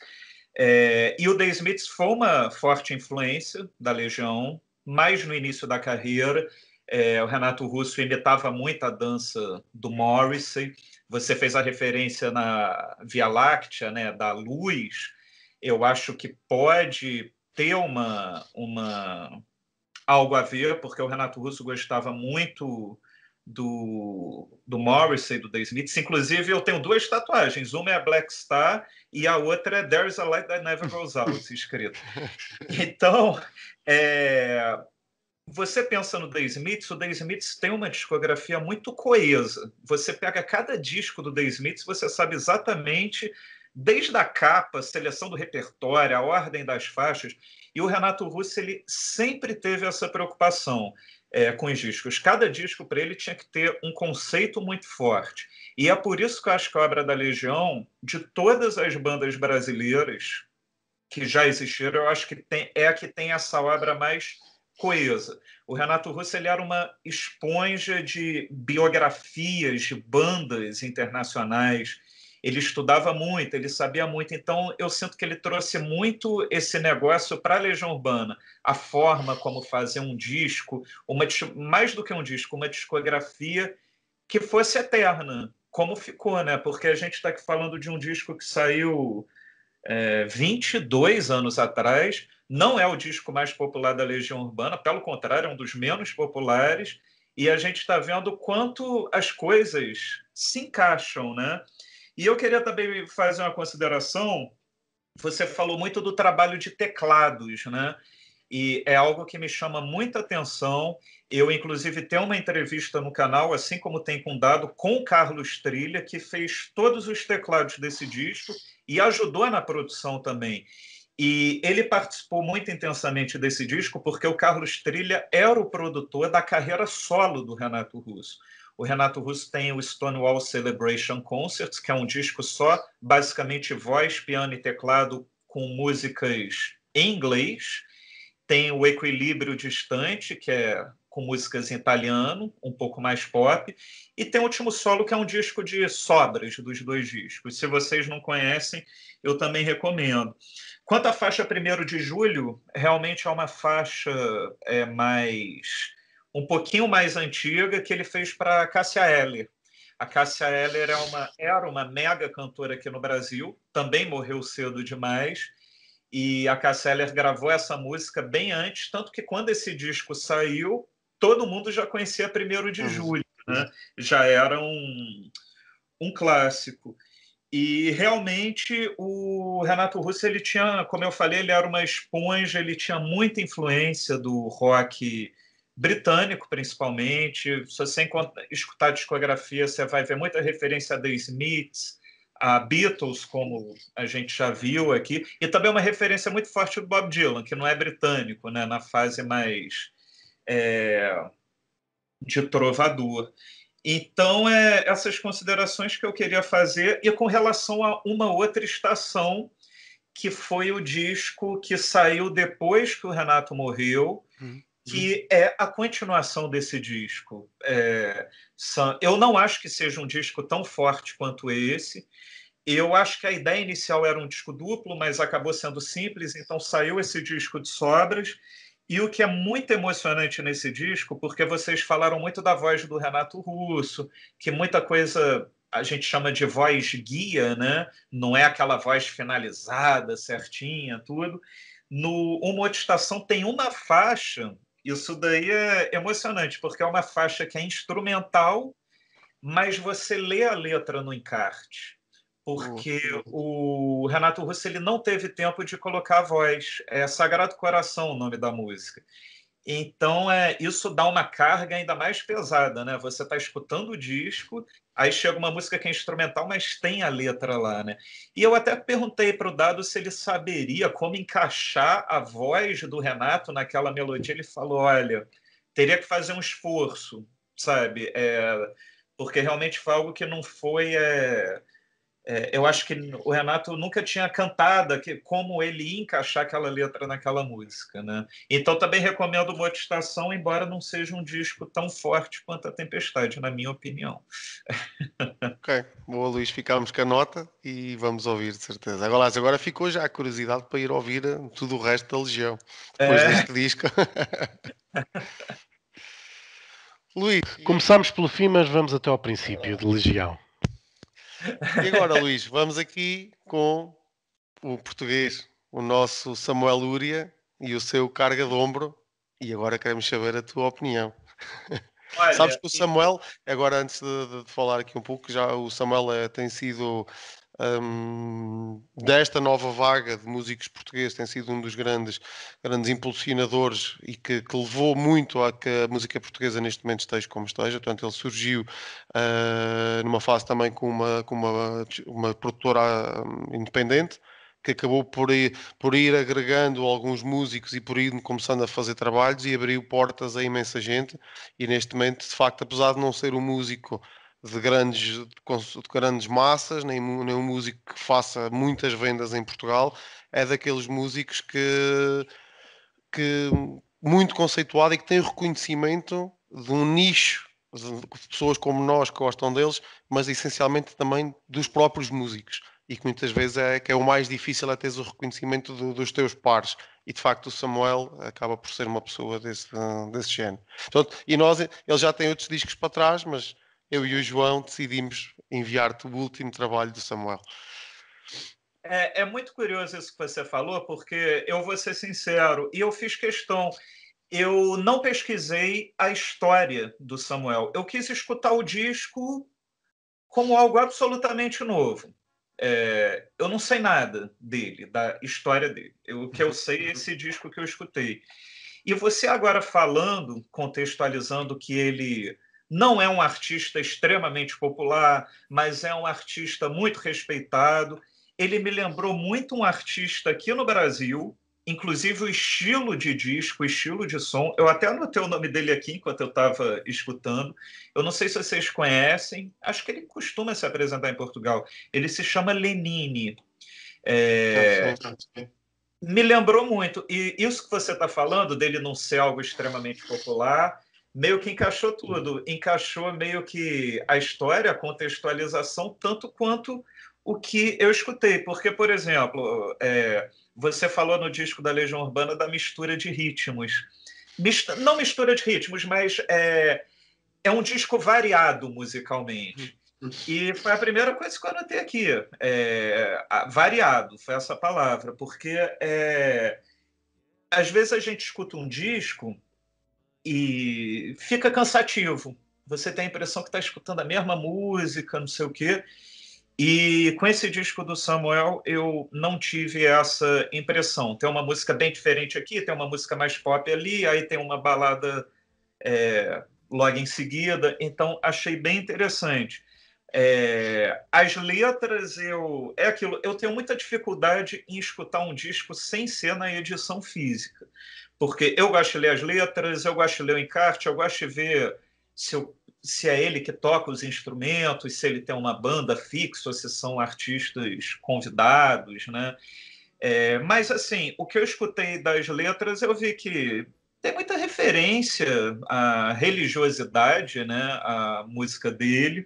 É, e o The Smiths foi uma forte influência da Legião mais no início da carreira, é, o Renato Russo imitava muito a dança do Morrissey. Você fez a referência na Via Láctea, né, da luz. Eu acho que pode ter uma, uma algo a ver, porque o Renato Russo gostava muito do, do Morrissey, do The Smiths. Inclusive, eu tenho duas tatuagens. Uma é a Black Star e a outra é There is a Light That Never Goes Out, escrito. Então, é... você pensa no The Smiths, o The Smiths tem uma discografia muito coesa. Você pega cada disco do The Smiths, você sabe exatamente desde a capa, a seleção do repertório, a ordem das faixas, e o Renato Russo ele sempre teve essa preocupação é, com os discos. Cada disco para ele tinha que ter um conceito muito forte. E é por isso que eu acho que a obra da Legião, de todas as bandas brasileiras que já existiram, eu acho que tem, é a que tem essa obra mais coesa. O Renato Russo ele era uma esponja de biografias de bandas internacionais ele estudava muito, ele sabia muito, então eu sinto que ele trouxe muito esse negócio para a Legião Urbana, a forma como fazer um disco, uma mais do que um disco, uma discografia que fosse eterna, como ficou, né? Porque a gente está aqui falando de um disco que saiu é, 22 anos atrás, não é o disco mais popular da Legião Urbana, pelo contrário, é um dos menos populares, e a gente está vendo quanto as coisas se encaixam, né? E eu queria também fazer uma consideração. Você falou muito do trabalho de teclados, né? E é algo que me chama muita atenção. Eu, inclusive, tenho uma entrevista no canal, assim como tem com dado, com o Carlos Trilha, que fez todos os teclados desse disco e ajudou na produção também. E ele participou muito intensamente desse disco porque o Carlos Trilha era o produtor da carreira solo do Renato Russo. O Renato Russo tem o Stonewall Celebration Concerts, que é um disco só, basicamente voz, piano e teclado com músicas em inglês. Tem o Equilíbrio Distante, que é com músicas em italiano, um pouco mais pop, e tem o último solo que é um disco de sobras dos dois discos. Se vocês não conhecem, eu também recomendo. Quanto à faixa 1 de julho, realmente é uma faixa é, mais um pouquinho mais antiga que ele fez para Cássia Eller. A Cássia Eller é uma, era uma mega cantora aqui no Brasil, também morreu cedo demais. E a Cássia Eller gravou essa música bem antes, tanto que quando esse disco saiu, todo mundo já conhecia Primeiro de uhum. Julho, né? já era um, um clássico. E realmente o Renato Russo ele tinha, como eu falei, ele era uma esponja, ele tinha muita influência do rock britânico, principalmente. Se você escutar a discografia, você vai ver muita referência a The Smiths, a Beatles, como a gente já viu aqui, e também uma referência muito forte do Bob Dylan, que não é britânico, né, na fase mais é, de trovador. Então, é essas considerações que eu queria fazer, e com relação a uma outra estação, que foi o disco que saiu depois que o Renato morreu, hum que é a continuação desse disco. É, eu não acho que seja um disco tão forte quanto esse. Eu acho que a ideia inicial era um disco duplo, mas acabou sendo simples, então saiu esse disco de sobras. E o que é muito emocionante nesse disco, porque vocês falaram muito da voz do Renato Russo, que muita coisa a gente chama de voz guia, né? Não é aquela voz finalizada, certinha, tudo. No Uma Outra Estação tem uma faixa isso daí é emocionante, porque é uma faixa que é instrumental, mas você lê a letra no encarte. Porque uhum. o Renato Russo ele não teve tempo de colocar a voz. É Sagrado Coração o nome da música. Então, é, isso dá uma carga ainda mais pesada, né? Você está escutando o disco, aí chega uma música que é instrumental, mas tem a letra lá, né? E eu até perguntei para o Dado se ele saberia como encaixar a voz do Renato naquela melodia. Ele falou: olha, teria que fazer um esforço, sabe? É, porque realmente foi algo que não foi. É é, eu acho que o Renato nunca tinha cantado que, como ele ia encaixar aquela letra naquela música. Né? Então, também recomendo Boa Estação, embora não seja um disco tão forte quanto A Tempestade, na minha opinião. Ok, boa, Luís. Ficámos com a nota e vamos ouvir, de certeza. Agora, agora ficou já a curiosidade para ir ouvir eh, tudo o resto da Legião, depois é... deste disco. Luís, começamos pelo fim, mas vamos até ao princípio de Legião. E agora, Luís, vamos aqui com o português, o nosso Samuel Uria e o seu carga de ombro. E agora queremos saber a tua opinião. Olha, Sabes que o Samuel, agora antes de, de, falar aqui um pouco, já o Samuel é, tem sido um, desta nova vaga de músicos portugueses tem sido um dos grandes, grandes impulsionadores e que, que levou muito a que a música portuguesa neste momento esteja como esteja. Portanto, ele surgiu uh, numa fase também com uma, com uma, uma produtora ah, independente que acabou por ir, por ir agregando alguns músicos e por ir começando a fazer trabalhos e abriu portas a imensa gente. E neste momento, de facto, apesar de não ser um músico de grandes, de grandes massas, nem, nem um músico que faça muitas vendas em Portugal, é daqueles músicos que, que muito conceituado e que tem reconhecimento de um nicho de pessoas como nós que gostam deles, mas essencialmente também dos próprios músicos e que muitas vezes é que é o mais difícil é teres o reconhecimento do, dos teus pares e de facto o Samuel acaba por ser uma pessoa desse, desse género. Portanto, e nós, ele já tem outros discos para trás, mas eu e o João decidimos enviar-te o último trabalho do Samuel. É, é, muito curioso isso que você falou, porque eu vou ser sincero, e eu fiz questão. Eu não pesquisei a história do Samuel. Eu quis escutar o disco como algo absolutamente novo. É, eu não sei nada dele, da história dele. Eu, o que eu sei é esse disco que eu escutei. E você agora falando, contextualizando que ele não é um artista extremamente popular, mas é um artista muito respeitado. Ele me lembrou muito um artista aqui no Brasil, inclusive o estilo de disco, o estilo de som. Eu até anotei o nome dele aqui enquanto eu estava escutando. Eu não sei se vocês conhecem, acho que ele costuma se apresentar em Portugal. Ele se chama Lenine. É... Me lembrou muito. E isso que você está falando, dele não ser algo extremamente popular, meio que encaixou tudo. Encaixou meio que a história, a contextualização, tanto quanto o que eu escutei. Porque, por exemplo, é, você falou no disco da Legião Urbana da mistura de ritmos. não mistura de ritmos, mas é, é um disco variado musicalmente. E foi a primeira coisa que eu anotei aqui. É, variado, foi essa palavra. Porque é, às vezes a gente escuta um disco e fica cansativo. Você tem a impressão que está escutando a mesma música, não sei o quê. E com esse disco do Samuel, eu não tive essa impressão. Tem uma música bem diferente aqui, tem uma música mais pop ali, aí tem uma balada é, logo em seguida. Então, achei bem interessante. É, as letras, eu é aquilo. Eu tenho muita dificuldade em escutar um disco sem ser na edição física porque eu gosto de ler as letras, eu gosto de ler o encarte, eu gosto de ver se, eu, se é ele que toca os instrumentos, se ele tem uma banda fixa, ou se são artistas convidados, né? É, mas, assim, o que eu escutei das letras, eu vi que tem muita referência à religiosidade, né? À música dele.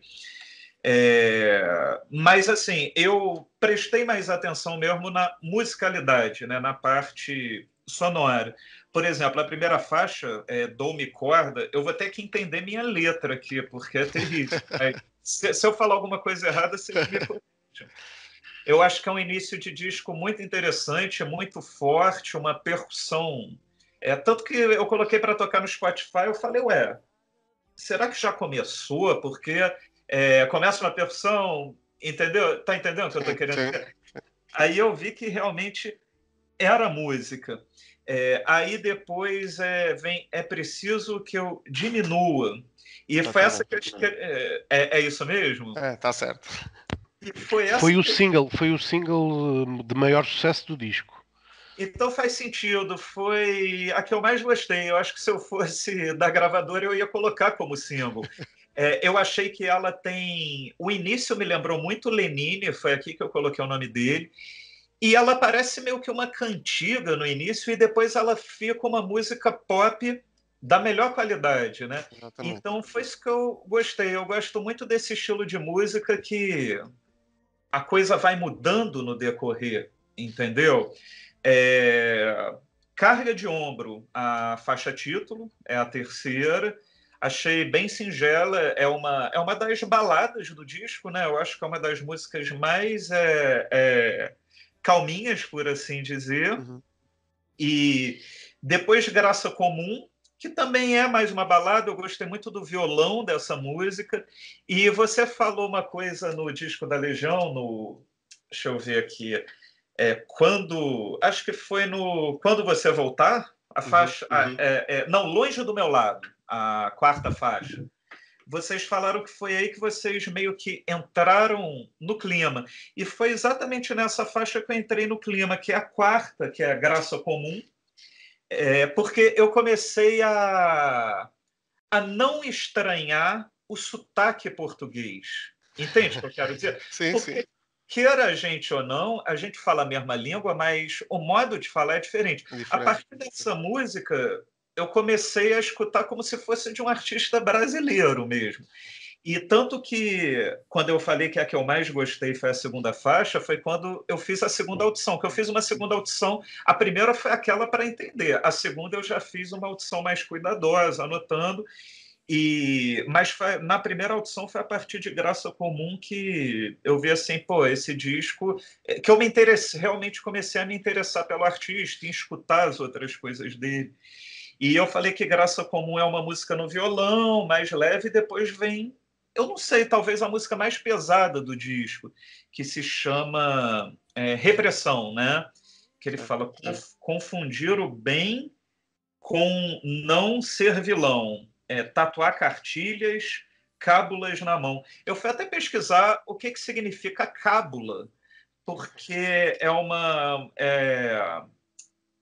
É, mas assim, eu prestei mais atenção mesmo na musicalidade, né, na parte sonora. Por exemplo, a primeira faixa, é, Dou-me corda, eu vou ter que entender minha letra aqui, porque é terrível. se, se, eu falar alguma coisa errada, você me Eu acho que é um início de disco muito interessante, muito forte, uma percussão. É tanto que eu coloquei para tocar no Spotify, eu falei, ué, será que já começou? Porque é, começa uma percussão, entendeu? Tá entendendo o que eu tô querendo dizer? Aí eu vi que realmente era música. É, aí depois é, vem é preciso que eu diminua. E tá foi essa que eu escre... É, é, é, isso mesmo? É, tá certo. E foi, essa foi o que... single, foi o single hum, de maior sucesso do disco. Então faz sentido, foi a que eu mais gostei. Eu acho que se eu fosse da gravadora eu ia colocar como single. É, eu achei que ela tem. O início me lembrou muito Lenine, foi aqui que eu coloquei o nome dele. E ela parece meio que uma cantiga no início e depois ela fica uma música pop da melhor qualidade, né? Exatamente. Então foi isso que eu gostei. Eu gosto muito desse estilo de música que a coisa vai mudando no decorrer, entendeu? É... Carga de ombro, a faixa título é a terceira. Achei bem singela, é uma, é uma das baladas do disco, né? Eu acho que é uma das músicas mais é, é calminhas, por assim dizer. Uhum. E depois Graça Comum, que também é mais uma balada, eu gostei muito do violão dessa música. E você falou uma coisa no disco da Legião, no deixa eu ver aqui, é, quando acho que foi no quando você voltar, a uhum, faixa, ah, uhum, A, é, é, não longe do meu lado, a quarta faixa vocês falaram que foi aí que vocês meio que entraram no clima. E foi exatamente nessa faixa que eu entrei no clima, que é a quarta, que é a Graça Comum, é, porque eu comecei a, a não estranhar o sotaque português. Entende o que eu quero dizer? sim, porque, sim. Queira a gente ou não, a gente fala a mesma língua, mas o modo de falar é diferente. diferente. A partir dessa música, eu comecei a escutar como se fosse de um artista brasileiro mesmo. E tanto que, quando eu falei que a que eu mais gostei foi a segunda faixa, foi quando eu fiz a segunda audição, que eu fiz uma segunda audição. A primeira foi aquela para entender, a segunda eu já fiz uma audição mais cuidadosa, anotando. E mas foi, na primeira audição foi a partir de Graça Comum que eu vi assim, pô, esse disco é, que eu me interessei, realmente comecei a me interessar pelo artista, em escutar as outras coisas dele. E eu falei que Graça Comum é uma música no violão, mais leve, e depois vem, eu não sei, talvez a música mais pesada do disco, que se chama é, Repressão, né? Que ele fala confundir o bem com não ser vilão, é, tatuar cartilhas, cábulas na mão. Eu fui até pesquisar o que, que significa cábula, porque é uma. É...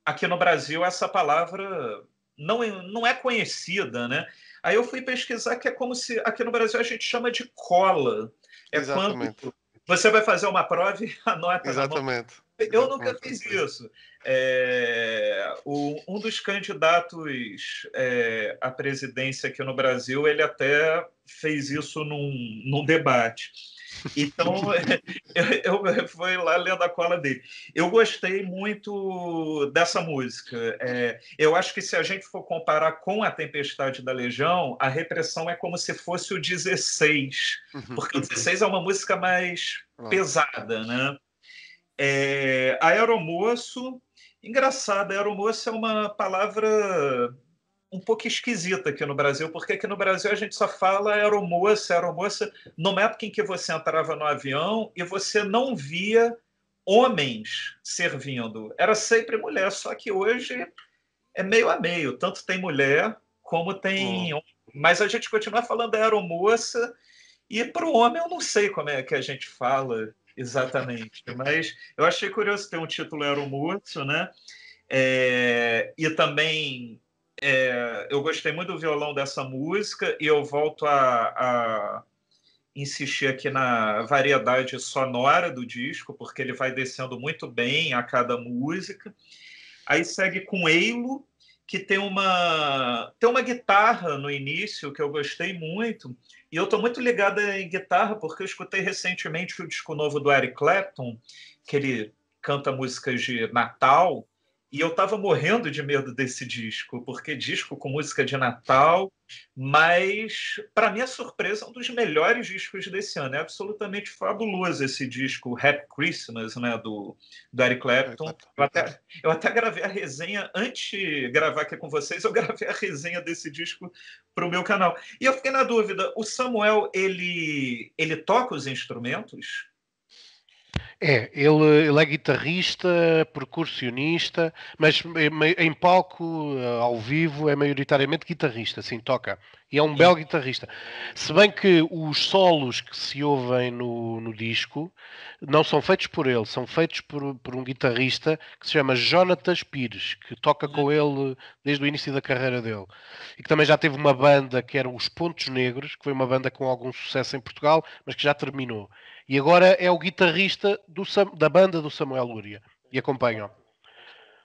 Aqui no Brasil, essa palavra não, é, não é conhecida, né? Aí eu fui pesquisar que é como se aqui no Brasil a gente chama de cola. É Exatamente. quando você vai fazer uma prova e anota. Exatamente. Eu nunca fiz isso. É, o, um dos candidatos é, à presidência aqui no Brasil, ele até fez isso num, num debate. Então, eu, eu fui lá lendo a cola dele. Eu gostei muito dessa música. É, eu acho que se a gente for comparar com A Tempestade da Legião, a repressão é como se fosse o 16, uhum. porque o 16 é uma música mais pesada, né? É, Aeromoço, engraçado, Aeromoço é uma palavra um pouco esquisita aqui no Brasil, porque aqui no Brasil a gente só fala aeromoça, aeromoça, numa época em que você entrava no avião e você não via homens servindo. Era sempre mulher, só que hoje é meio a meio, tanto tem mulher como tem. Hum. Mas a gente continua falando aeromoça, e para o homem eu não sei como é que a gente fala exatamente, mas eu achei curioso ter um título aeromoço, né? É, e também é, eu gostei muito do violão dessa música e eu volto a, a insistir aqui na variedade sonora do disco, porque ele vai descendo muito bem a cada música. Aí segue com Eilo, que tem uma, tem uma guitarra no início que eu gostei muito. E eu estou muito ligada em guitarra porque eu escutei recentemente o disco novo do Eric Clapton, que ele canta músicas de Natal. E eu estava morrendo de medo desse disco, porque disco com música de Natal, mas, para minha surpresa, é um dos melhores discos desse ano. É absolutamente fabuloso esse disco, Happy Christmas, né, do, do Eric Clapton. Eu até, eu até gravei a resenha, antes de gravar aqui com vocês, eu gravei a resenha desse disco para o meu canal. E eu fiquei na dúvida, o Samuel, ele, ele toca os instrumentos? É, ele, ele é guitarrista, percussionista, mas em palco, eh, ao vivo, é maioritariamente guitarrista, sim, toca. E é um sim. belo guitarrista. Se bem que os solos que se ouvem no, no disco não são feitos por ele, são feitos por, por um guitarrista que se chama Jonatas Pires, que toca com uhum. ele desde o início da carreira dele. E que também já teve uma banda que era Os Pontos Negros, que foi uma banda com algum sucesso em Portugal, mas que já terminou. E agora é o guitarrista do, da banda do Samuel Luria. E acompanham.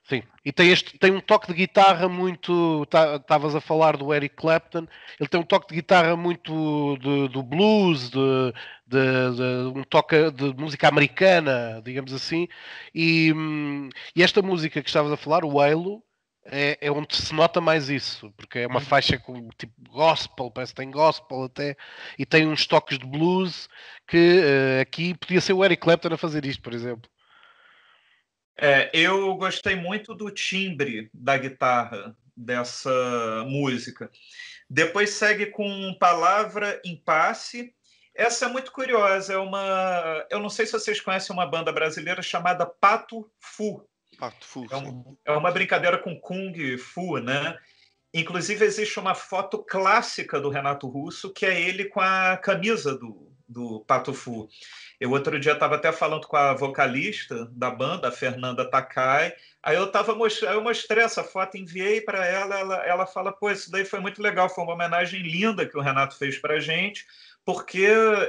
Sim, e tem, este, tem um toque de guitarra muito. Tá, estavas a falar do Eric Clapton, ele tem um toque de guitarra muito de, do blues, de, de, de, um toque de música americana, digamos assim. E, hum, e esta música que estavas a falar, o Halo, é, é, onde se nota mais isso, porque é uma uhum. faixa com tipo gospel, parece que tem gospel até, e tem uns toques de blues que uh, aqui podia ser o Eric Clapton a fazer isto, por exemplo. É, eu gostei muito do timbre da guitarra dessa música. Depois segue com Palavra Impasse. Essa é muito curiosa. É uma. Eu não sei se vocês conhecem uma banda brasileira chamada Pato Fu. Pato Fu. É, um, é, uma brincadeira com Kung Fu, né? Inclusive, existe uma foto clássica do Renato Russo, que é ele com a camisa do, do Pato Fu. Eu outro dia estava até falando com a vocalista da banda, a Fernanda Takai. Aí eu tava mostrando, eu mostrei essa foto, enviei para ela, ela, ela fala: "Pô, isso daí foi muito legal, foi uma homenagem linda que o Renato fez para gente." porque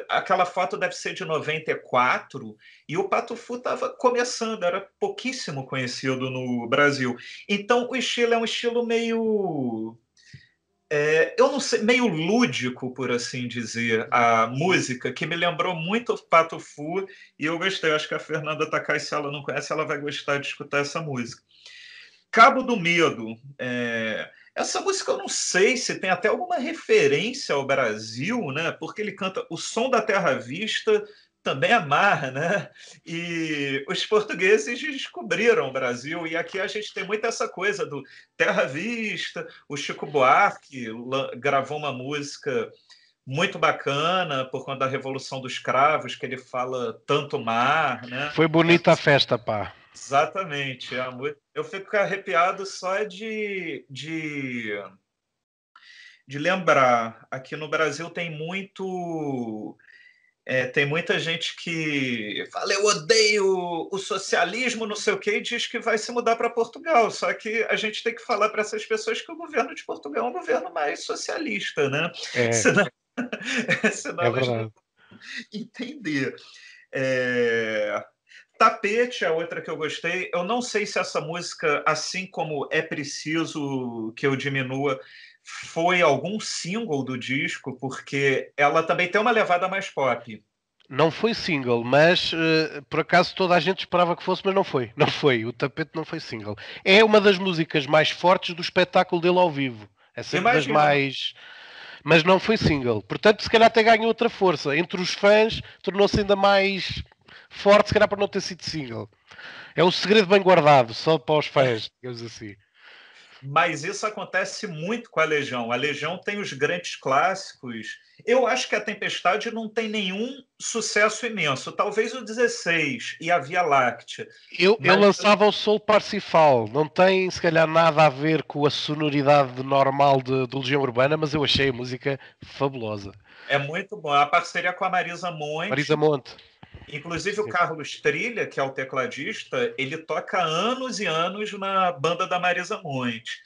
aquela foto deve ser de 94 e o Patufu estava começando, era pouquíssimo conhecido no Brasil. Então o estilo é um estilo meio. É, eu não sei, meio lúdico, por assim dizer, a música, que me lembrou muito o Patufu e eu gostei. Acho que a Fernanda Takai, se ela não conhece, ela vai gostar de escutar essa música. Cabo do Medo. É... Essa música eu não sei se tem até alguma referência ao Brasil, né? Porque ele canta O Som da Terra Vista, também amarra, né? E os portugueses descobriram o Brasil, e aqui a gente tem muito essa coisa do Terra Vista. O Chico Buarque gravou uma música muito bacana por conta da Revolução dos Cravos, que ele fala tanto mar, né? Foi bonita a festa, pá. Exatamente, é muito eu fico arrepiado só de, de, de lembrar. Aqui no Brasil tem muito. É, tem muita gente que fala, eu odeio o socialismo, não sei o quê, e diz que vai se mudar para Portugal. Só que a gente tem que falar para essas pessoas que o governo de Portugal é um governo mais socialista, né? É. Senão, senão é elas não entender. É, Tapete, a é outra que eu gostei. Eu não sei se essa música, assim como É Preciso Que Eu Diminua, foi algum single do disco, porque ela também tem uma levada mais pop. Não foi single, mas uh, por acaso toda a gente esperava que fosse, mas não foi. Não foi. O tapete não foi single. É uma das músicas mais fortes do espetáculo dele ao vivo. É sempre Imagina. das mais. Mas não foi single. Portanto, se calhar até ganha outra força. Entre os fãs, tornou-se ainda mais forte, se calhar para não ter sido single. É um segredo bem guardado, só para os fãs, digamos assim. Mas isso acontece muito com a Legião. A Legião tem os grandes clássicos. Eu acho que a Tempestade não tem nenhum sucesso imenso. Talvez o 16 e a Via Láctea. Eu, Mas... eu lançava o Sol Parsifal. Não tem, se calhar, nada a ver com a sonoridade normal de, de Legião Urbana, mas eu achei a música fabulosa. É muito bom. É a parceria com a Marisa Monte. Marisa Monte. Inclusive o Carlos Trilha, que é o tecladista, ele toca anos e anos na banda da Marisa Monte.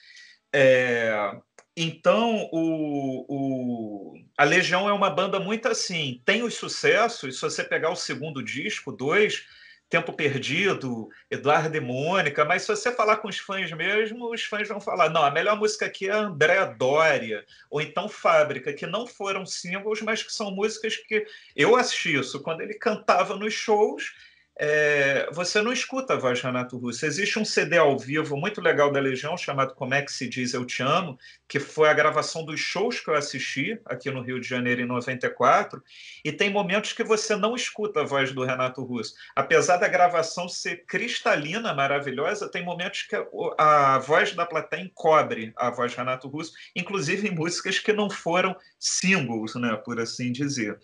É... Então, o, o... a Legião é uma banda muito assim. Tem os sucessos, se você pegar o segundo disco, dois, Tempo Perdido, Eduardo e Mônica, mas se você falar com os fãs mesmo, os fãs vão falar: não, a melhor música aqui é André Doria, ou então Fábrica, que não foram singles, mas que são músicas que eu assisti isso quando ele cantava nos shows é, você não escuta a voz de Renato Russo. Existe um CD ao vivo muito legal da Legião chamado Como é que se diz Eu Te Amo, que foi a gravação dos shows que eu assisti aqui no Rio de Janeiro em 94, e tem momentos que você não escuta a voz do Renato Russo. Apesar da gravação ser cristalina, maravilhosa, tem momentos que a, a voz da plateia encobre a voz de Renato Russo, inclusive em músicas que não foram singles, né, por assim dizer.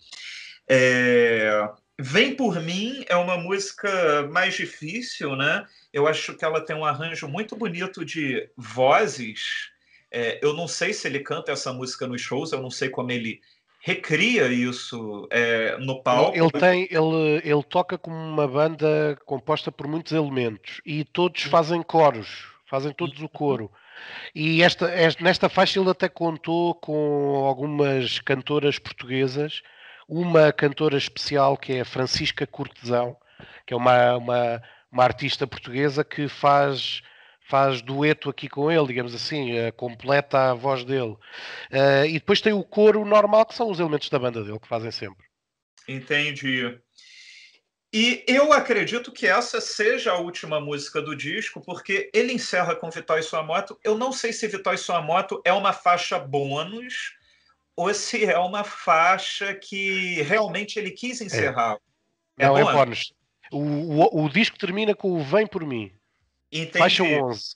É, Vem por mim é uma música mais difícil, né? Eu acho que ela tem um arranjo muito bonito de vozes. É, eu não sei se ele canta essa música nos shows, eu não sei como ele recria isso é, no palco. Ele, né? tem, ele, ele toca como uma banda composta por muitos elementos e todos hum. fazem coros, fazem todos o uhum. coro. E esta, esta nesta faixa ele até contou com algumas cantoras portuguesas uma cantora especial que é a Francisca Cortesão, que é uma, uma, uma artista portuguesa que faz faz dueto aqui com ele, digamos assim, eh, completa a voz dele. Uh, e depois tem o coro normal, que são os elementos da banda dele, que fazem sempre. Entendi. E eu acredito que essa seja a última música do disco, porque ele encerra com Vitória e Sua Moto. Eu não sei se Vitória e Sua Moto é uma faixa bônus ou se é uma faixa que realmente ele quis é. encerrar. É. É não, é, é? O, o, o, disco termina com o Vem Por Mim. Entendi. Faixa 11.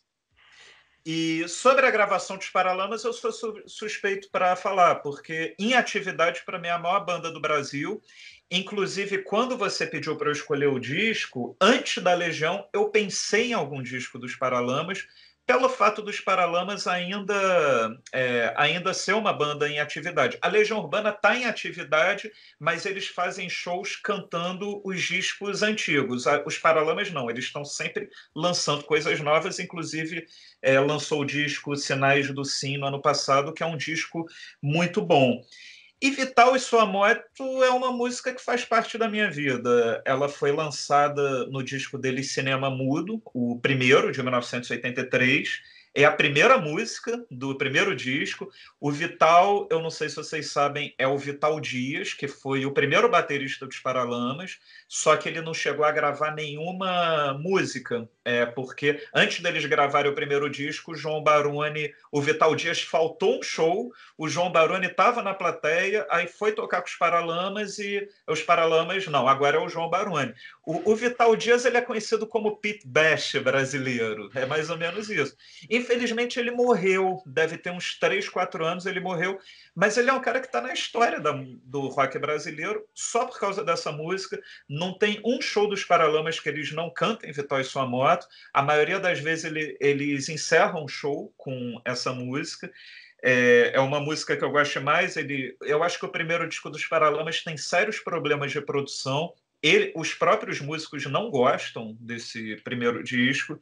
E sobre a gravação dos Paralamas, eu sou suspeito para falar, porque em atividade, para mim, é a maior banda do Brasil. Inclusive, quando você pediu para eu escolher o disco, antes da Legião, eu pensei em algum disco dos Paralamas, pelo fato dos Paralamas ainda, é, ainda ser uma banda em atividade. A Legião Urbana está em atividade, mas eles fazem shows cantando os discos antigos. Os Paralamas não, eles estão sempre lançando coisas novas, inclusive é, lançou o disco Sinais do Sim no ano passado, que é um disco muito bom. E Vital e Sua Moto é uma música que faz parte da minha vida. Ela foi lançada no disco dele Cinema Mudo, o primeiro, de 1983, é a primeira música do primeiro disco. O Vital, eu não sei se vocês sabem, é o Vital Dias, que foi o primeiro baterista dos Paralamas, só que ele não chegou a gravar nenhuma música, é, porque antes deles gravarem o primeiro disco, o João Baroni, o Vital Dias faltou um show, o João Baroni estava na plateia, aí foi tocar com os Paralamas e os Paralamas, não, agora é o João Baroni. O, o, Vital Dias ele é conhecido como Pit Bash brasileiro, é mais ou menos isso. Infelizmente ele morreu, deve ter uns 3, 4 anos ele morreu, mas ele é um cara que está na história da, do rock brasileiro só por causa dessa música. Não tem um show dos Paralamas que eles não cantem Vital e Sua Moto. A maioria das vezes ele, eles encerram o show com essa música. É, é uma música que eu gosto mais. Ele, eu acho que o primeiro disco dos Paralamas tem sérios problemas de produção. Ele, os próprios músicos não gostam desse primeiro disco,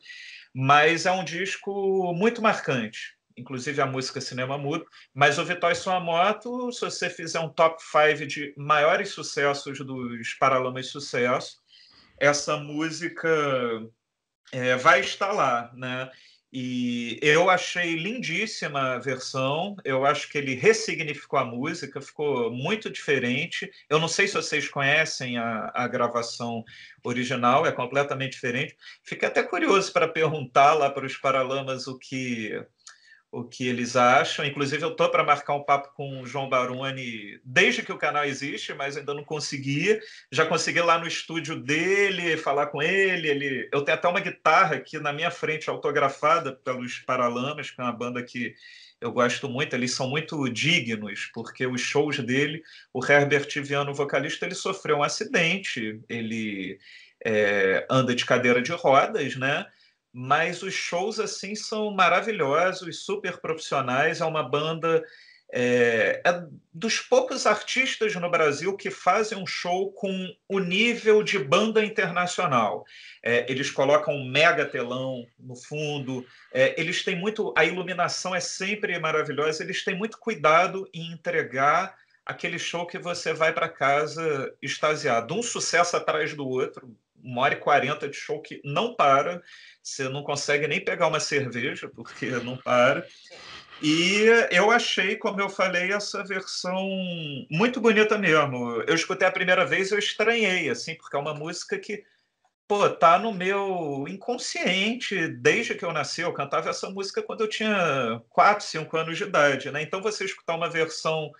mas é um disco muito marcante, inclusive a música Cinema Mudo. Mas o Vitória Sua Moto, se você fizer um top 5 de maiores sucessos dos Paralamas Sucesso, essa música é, vai estar lá, né? E eu achei lindíssima a versão, eu acho que ele ressignificou a música, ficou muito diferente. Eu não sei se vocês conhecem a, a gravação original, é completamente diferente. Fiquei até curioso para perguntar lá para os Paralamas o que o que eles acham. Inclusive, eu estou para marcar um papo com o João Baroni desde que o canal existe, mas ainda não consegui. Já consegui lá no estúdio dele falar com ele. ele... Eu tenho até uma guitarra aqui na minha frente, autografada pelos Paralamas, que é uma banda que eu gosto muito. Eles são muito dignos, porque os shows dele, o Herbert Viano, vocalista, ele sofreu um acidente. Ele é, anda de cadeira de rodas, né? mas os shows assim são maravilhosos, super profissionais. É uma banda é, é dos poucos artistas no Brasil que fazem um show com o nível de banda internacional. É, eles colocam um mega telão no fundo, é, eles têm muito. A iluminação é sempre maravilhosa, eles têm muito cuidado em entregar aquele show que você vai para casa extasiado. Um sucesso atrás do outro, uma hora e quarenta de show que não para você não consegue nem pegar uma cerveja, porque não para. E eu achei, como eu falei, essa versão muito bonita mesmo. Eu escutei a primeira vez, eu estranhei, assim, porque é uma música que, pô, tá no meu inconsciente desde que eu nasci. Eu cantava essa música quando eu tinha 4, 5 anos de idade, né? Então você escutar uma versão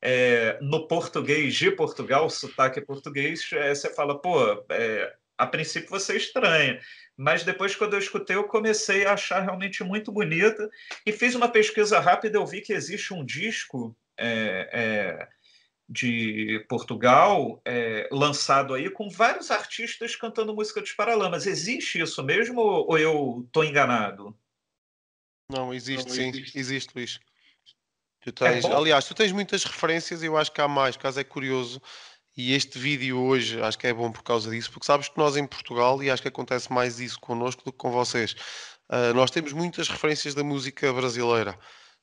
é, no português de Portugal, sotaque português, é, você fala, pô, é, a princípio você é estranha mas depois quando eu escutei eu comecei a achar realmente muito bonita e fiz uma pesquisa rápida eu vi que existe um disco é, é, de Portugal é, lançado aí com vários artistas cantando música dos Paralamas existe isso mesmo ou eu estou enganado? Não existe, Não, sim existe Luís. Tu é tens, aliás, tu tens muitas referências e eu acho que há mais, caso é curioso. E este vídeo hoje acho que é bom por causa disso, porque sabes que nós em Portugal, e acho que acontece mais isso connosco do que com vocês, uh, nós temos muitas referências da música brasileira,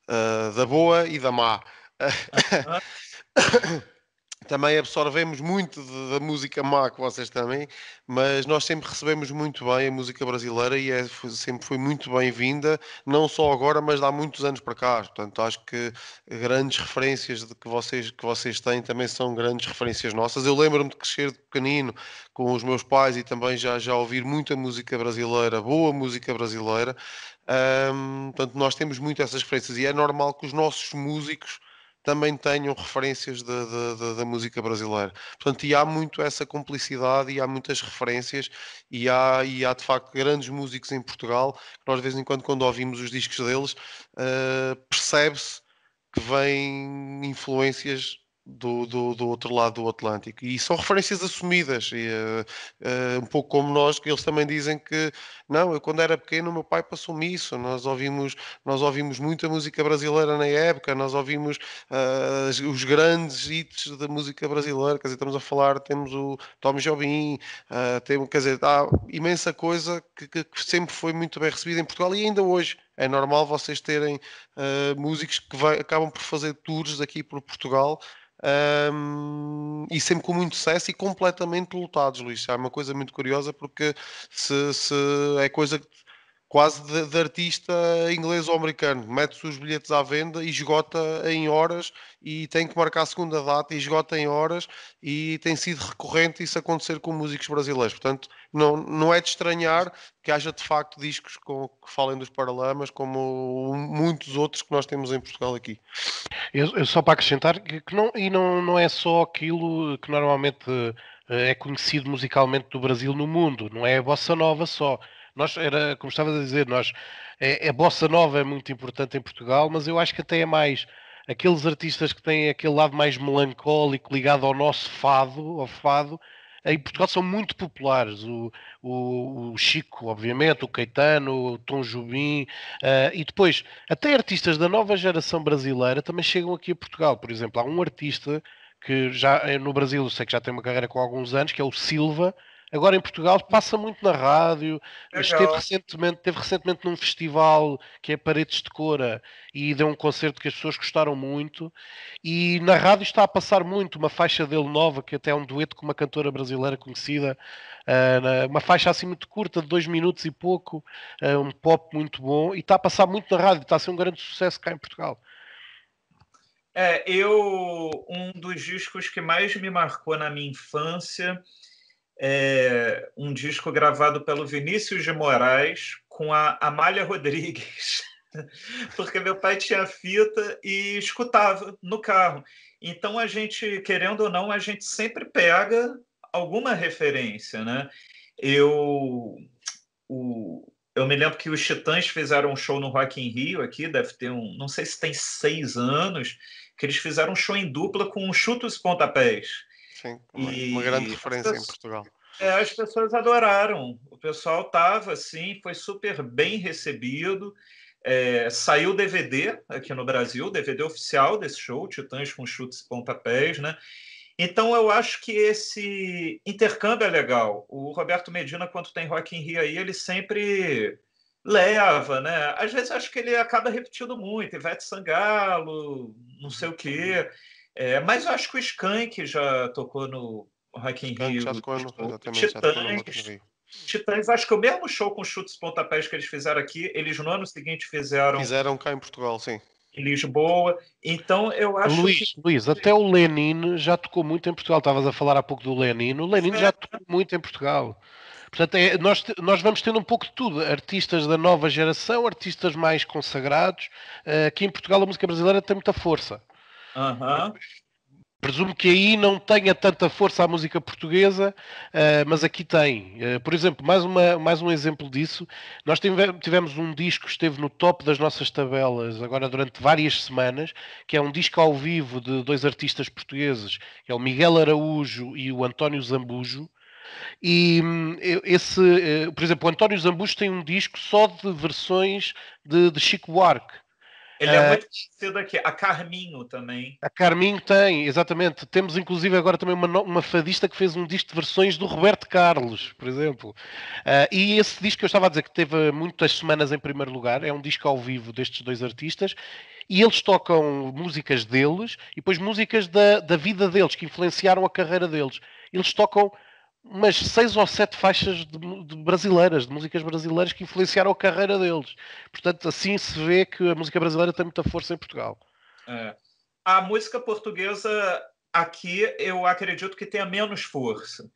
uh, da boa e da má. Ah, também absorvemos muito da música má que vocês também, mas nós sempre recebemos muito bem a música brasileira e é, foi, sempre foi muito bem-vinda, não só agora, mas há muitos anos para cá. Portanto, acho que grandes referências de que, vocês, que vocês têm também são grandes referências nossas. Eu lembro-me de crescer de pequenino com os meus pais e também já, já ouvir muita música brasileira, boa música brasileira. Hum, portanto, nós temos muito essas referências e é normal que os nossos músicos também tenham referências da, da, música brasileira. Portanto, e há muito essa complicidade e há muitas referências e há, e há de facto grandes músicos em Portugal que nós de vez em quando, quando ouvimos os discos deles, uh, percebe-se que vêm influências do, do, do, outro lado do Atlântico. E são referências assumidas, e, uh, uh, um pouco como nós, que eles também dizem que não, eu quando era pequeno, meu pai passou-me isso. Nós ouvimos, nós ouvimos muita música brasileira na época, nós ouvimos uh, os grandes hits da música brasileira. Quer dizer, estamos a falar, temos o Tom Jobim, temos, quer dizer, há imensa coisa que, que sempre foi muito bem recebida em Portugal e ainda hoje é normal vocês terem uh, músicos que vai, acabam por fazer tours aqui por Portugal um, ehm, e sempre com muito sucesso e completamente lotados, Luís. É uma coisa muito curiosa porque se, se é coisa que quase de, de, artista inglês ou americano. Mete-se os bilhetes à venda e esgota em horas e tem que marcar a segunda data e esgota em horas e tem sido recorrente isso acontecer com músicos brasileiros. Portanto, não, não é de estranhar que haja de facto discos com, que falem dos Paralamas, como muitos outros que nós temos em Portugal aqui. Eu, eu só para acrescentar, que não, e não, não é só aquilo que normalmente eh, é conhecido musicalmente do Brasil no mundo, não é a bossa nova só. Nós, era, como estavas a dizer, nós, é, a é bossa nova é muito importante em Portugal, mas eu acho que até é mais aqueles artistas que têm aquele lado mais melancólico ligado ao nosso fado, ao fado, em Portugal são muito populares. O, o, o Chico, obviamente, o Caetano, o Tom Jobim, uh, e depois até artistas da nova geração brasileira também chegam aqui a Portugal. Por exemplo, há um artista que já eh, no Brasil eu sei que já tem uma carreira com alguns anos, que é o Silva, Agora em Portugal passa muito na rádio, mas esteve recentemente, recentemente num festival que é Paredes de Cora e deu um concerto que as pessoas gostaram muito. E na rádio está a passar muito uma faixa dele nova, que até é um dueto com uma cantora brasileira conhecida, ah, uma faixa assim muito curta, de dois minutos e pouco, ah, um pop muito bom, e está a passar muito na rádio, está a ser um grande sucesso cá em Portugal. É, eu, um dos discos que mais me marcou na minha infância é, um disco gravado pelo Vinícius de Moraes com a Amália Rodrigues, porque meu pai tinha fita e escutava no carro. Então a gente, querendo ou não, a gente sempre pega alguma referência, né? Eu o, eu me lembro que os Titãs fizeram um show no Rock in Rio aqui, deve ter um, não sei se tem seis anos, que eles fizeram um show em dupla com um Chutos Pontapés. Sim, uma, e uma grande referência pessoas, em Portugal. É, as pessoas adoraram. O pessoal estava assim, foi super bem recebido. É, saiu DVD aqui no Brasil, DVD oficial desse show, Titãs com Chutes e Pontapés, né? Então eu acho que esse intercâmbio é legal. O Roberto Medina, quando tem Rock in Rio aí, ele sempre leva, né? Às vezes acho que ele acaba repetindo muito, Ivete Sangalo, não sei o quê. É, mas eu acho que o Skank já tocou no Rock in Rio. Tipo, já tocou no, Titãs, Titãs, acho que o mesmo show com chutes de pontapés que eles fizeram aqui, eles no ano seguinte fizeram. Fizeram cá em Portugal, sim. Em Lisboa. Então eu acho. Luís, que... Luís, até o Lenin já tocou muito em Portugal. Estavas a falar há pouco do Lenin. O Lenin é. já tocou muito em Portugal. Portanto, é, nós, nós vamos tendo um pouco de tudo. Artistas da nova geração, artistas mais consagrados. Eh, aqui em Portugal a música brasileira tem muita força. Uhum. Presumo que aí não tenha tanta força a música portuguesa, eh, mas aqui tem. Eh, por exemplo, mais, uma, mais um exemplo disso. Nós tivemos um disco que esteve no top das nossas tabelas agora durante várias semanas, que é um disco ao vivo de dois artistas portugueses, que é o Miguel Araújo e o António Zambujo. E hum, esse, eh, por exemplo, o António Zambujo tem um disco só de versões de, de Chico Buarque ele é... é, muito conhecido aqui. A Carminho também. A Carminho tem, exatamente. Temos inclusive agora também uma, uma fadista que fez um disco de versões do Roberto Carlos, por exemplo. Uh, e esse disco que eu estava a dizer que teve muitas semanas em primeiro lugar, é um disco ao vivo destes dois artistas. E eles tocam músicas deles e depois músicas da, da vida deles, que influenciaram a carreira deles. Eles tocam mas seis ou sete faixas de, de brasileiras, de músicas brasileiras que influenciaram a carreira deles. Portanto, assim se vê que a música brasileira tem muita força em Portugal. É. A música portuguesa aqui eu acredito que tenha menos força,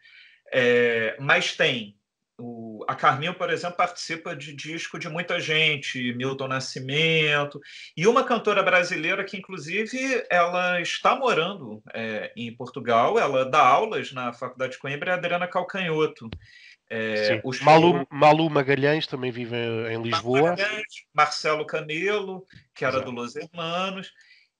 é, mas tem o, a Carminha, por exemplo, participa de disco de muita gente, Milton Nascimento, e uma cantora brasileira que, inclusive, ela está morando é, em Portugal, ela dá aulas na Faculdade de Coimbra, é Adriana Calcanhoto. É, os Malu, Malu, Magalhães também vive em Lisboa. Magalhães, Marcelo Camelo, que era Exato. do Los Hermanos.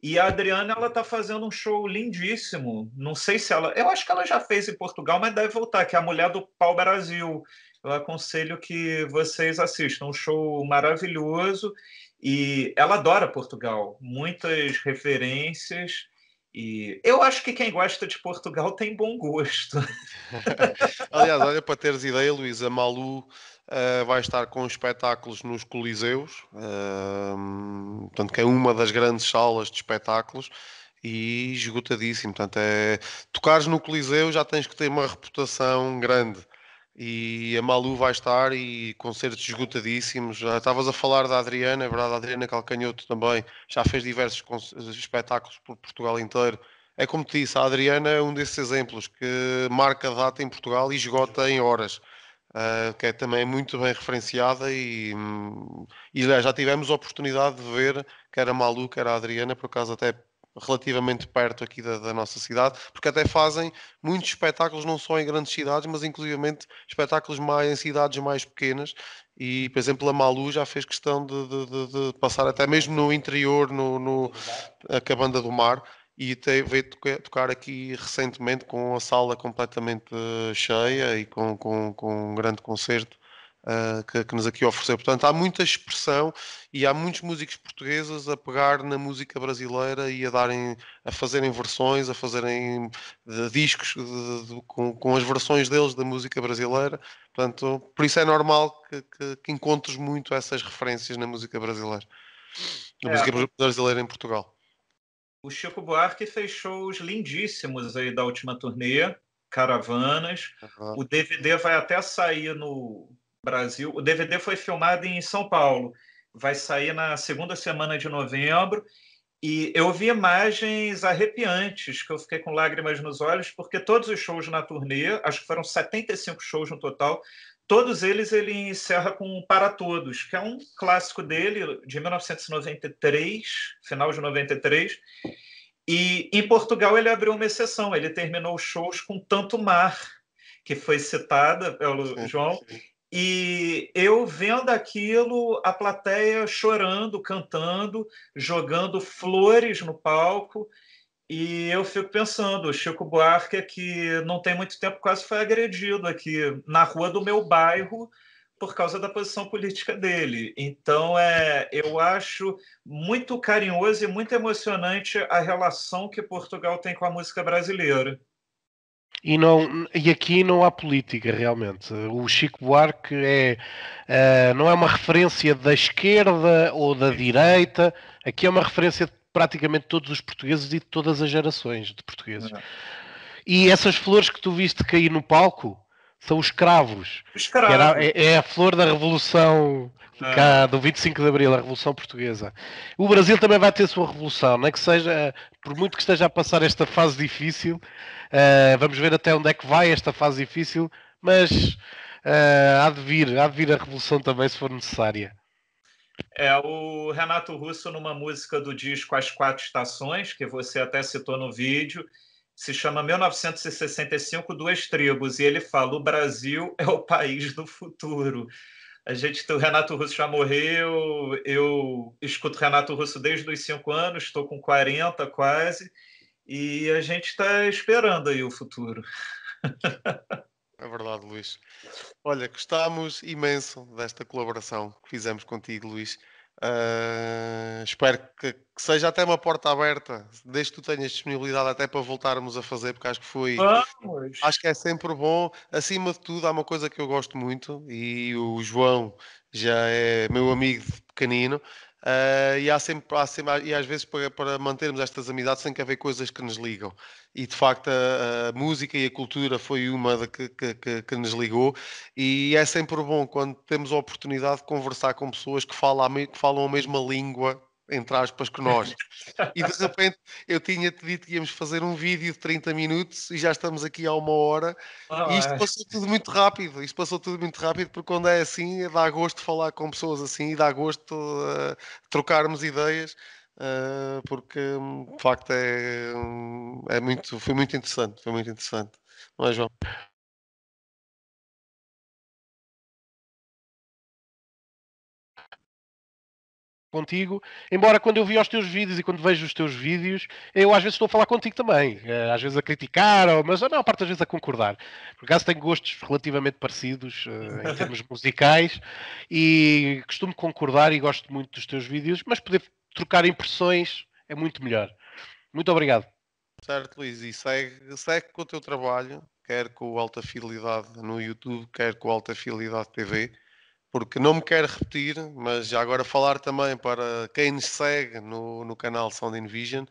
E a Adriana, ela tá fazendo um show lindíssimo. Não sei se ela. Eu acho que ela já fez em Portugal, mas deve voltar, que é a Mulher do Pau Brasil. Eu aconselho que vocês assistam. Um show maravilhoso. E ela adora Portugal. Muitas referências. E eu acho que quem gosta de Portugal tem bom gosto. Aliás, olha para teres ideia, Luísa Malu Uh, vai estar com espetáculos nos Coliseus, uh, portanto, que é uma das grandes salas de espetáculos e esgotadíssimo. Portanto, é, tocares no Coliseu já tens que ter uma reputação grande. E a Malu vai estar e concertos esgotadíssimos. Já estavas a falar da Adriana, é verdade, a Adriana Calcanhoto também já fez diversos espetáculos por Portugal inteiro. É como te disse, a Adriana é um desses exemplos que marca data em Portugal e esgota em horas uh, que é também muito bem referenciada e, e já tivemos a oportunidade de ver quer a Malu, quer a Adriana, por acaso até relativamente perto aqui da, da, nossa cidade, porque até fazem muitos espetáculos, não só em grandes cidades, mas inclusivamente espetáculos mais, em cidades mais pequenas. E, por exemplo, a Malu já fez questão de, de, de, de passar até mesmo no interior, no, no, a Cabanda do Mar, e te, veio tocar aqui recentemente com a sala completamente cheia e com, com, com um grande concerto uh, que, que, nos aqui ofereceu. Portanto, há muita expressão e há muitos músicos portugueses a pegar na música brasileira e a darem, a fazerem versões, a fazerem de, discos de, de, com, com, as versões deles da música brasileira. Portanto, por isso é normal que, que, que encontres muito essas referências na música brasileira, na é. música brasileira em Portugal. O Chico Buarque fez shows lindíssimos aí da última turnê, Caravanas. Uhum. O DVD vai até sair no Brasil. O DVD foi filmado em São Paulo. Vai sair na segunda semana de novembro. E eu vi imagens arrepiantes, que eu fiquei com lágrimas nos olhos, porque todos os shows na turnê, acho que foram 75 shows no total, todos eles ele encerra com Para Todos, que é um clássico dele, de 1993, final de 93. E em Portugal ele abriu uma exceção, ele terminou os shows com Tanto Mar, que foi citada pelo João. E eu vendo aquilo, a plateia chorando, cantando, jogando flores no palco. E eu fico pensando, o Chico Buarque, é que não tem muito tempo quase foi agredido aqui na rua do meu bairro por causa da posição política dele. Então, é, eu acho muito carinhoso e muito emocionante a relação que Portugal tem com a música brasileira. E, não, e aqui não há política, realmente. O Chico Buarque é, uh, não é uma referência da esquerda ou da direita, aqui é uma referência de praticamente todos os portugueses e de todas as gerações de portugueses. É. E essas flores que tu viste cair no palco são os cravos. Os cravos. Era, é, é, a flor da Revolução é. cá, do 25 de Abril, a Revolução Portuguesa. O Brasil também vai ter sua revolução, não é que seja, por muito que esteja a passar esta fase difícil, uh, vamos ver até onde é que vai esta fase difícil, mas uh, há de vir, há de vir a revolução também se for necessária. É o Renato Russo numa música do disco As Quatro Estações, que você até citou no vídeo, se chama 1965 Duas Tribos, e ele fala: o Brasil é o país do futuro. A gente, o Renato Russo já morreu, eu escuto Renato Russo desde os cinco anos, estou com 40 quase, e a gente está esperando aí o futuro. É verdade, Luís. Olha, gostámos imenso desta colaboração que fizemos contigo, Luís. Uh, espero que, que, seja até uma porta aberta, desde que tu tenhas disponibilidade até para voltarmos a fazer, porque acho que foi. Vamos. Acho que é sempre bom. Acima de tudo, há uma coisa que eu gosto muito e o João já é meu amigo de pequenino. Uh, e há sempre, há sempre, e às vezes para, para, mantermos estas amizades tem que haver coisas que nos ligam e de facto a, a música e a cultura foi uma de, que, que, que, nos ligou e é sempre bom quando temos a oportunidade de conversar com pessoas que, falam que falam a mesma língua entre aspas, que nós. E de repente eu tinha-te dito que íamos fazer um vídeo de 30 minutos e já estamos aqui há uma hora. Ah, e isto é. passou tudo muito rápido. Isto passou tudo muito rápido porque quando é assim é dá gosto falar com pessoas assim e dá gosto uh, trocarmos ideias. Uh, porque hum, de facto é, hum, é muito, foi muito interessante, foi muito interessante. Mas é, João? contigo, embora quando eu vi os teus vídeos e quando vejo os teus vídeos, eu às vezes estou a falar contigo também, eh, às vezes a criticar, mas mas a maior parte das vezes a concordar. Por acaso tenho gostos relativamente parecidos eh, em termos musicais e costumo concordar e gosto muito dos teus vídeos, mas poder trocar impressões é muito melhor. Muito obrigado. Certo, Luís, e segue, segue com o teu trabalho, quer com Alta Fidelidade no YouTube, quer com Alta Fidelidade TV porque não me quero repetir, mas já agora falar também para quem nos segue no, no canal Sound Vision,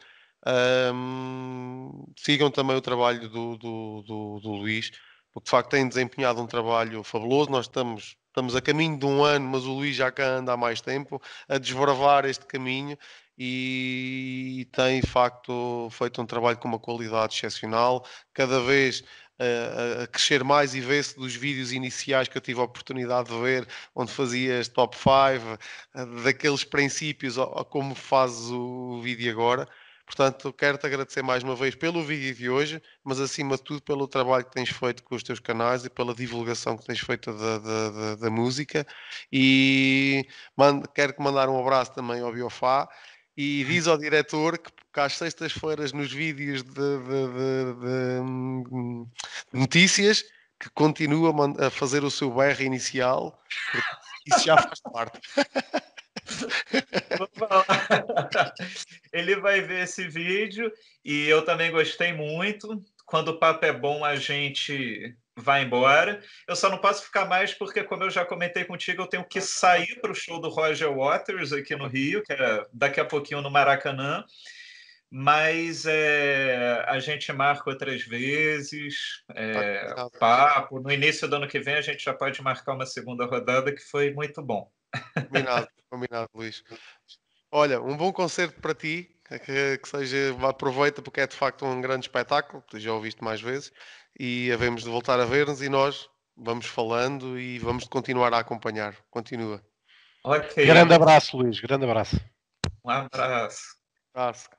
um, sigam também o trabalho do, do, do, do, Luís, porque de facto tem desempenhado um trabalho fabuloso. Nós estamos, estamos a caminho de um ano, mas o Luís já cá anda há mais tempo a desbravar este caminho e, e tem de facto feito um trabalho com uma qualidade excepcional. Cada vez a, a crescer mais e ver se dos vídeos iniciais que eu tive a oportunidade de ver, onde fazias top 5, eh, daqueles princípios, a, como fazes o vídeo agora. Portanto, quero-te agradecer mais uma vez pelo vídeo de hoje, mas acima de tudo pelo trabalho que tens feito com os teus canais e pela divulgação que tens feito da, da, da, da música. E mando, quero que mandar um abraço também ao Biofá e diz ao diretor que porque às sextas-feiras nos vídeos de, de, de, de, notícias que continua a fazer o seu BR inicial, isso já faz parte. Ele vai ver esse vídeo e eu também gostei muito. Quando o papo é bom, a gente vai embora. Eu só não posso ficar mais porque, como eu já comentei contigo, eu tenho que sair para o show do Roger Waters aqui no Rio, que é daqui a pouquinho no Maracanã. Mas é, a gente marca outras vezes, é, tá, papo. No início do ano que vem a gente já pode marcar uma segunda rodada, que foi muito bom. Combinado, combinado, Luiz. Olha, um bom concerto para ti é que, que seja, aproveita porque é de facto um grande espetáculo, que já ouviste mais vezes, e havemos de voltar a ver-nos e nós vamos falando e vamos continuar a acompanhar. Continua. Okay. Grande abraço, Luís, grande abraço. Um abraço. Um abraço.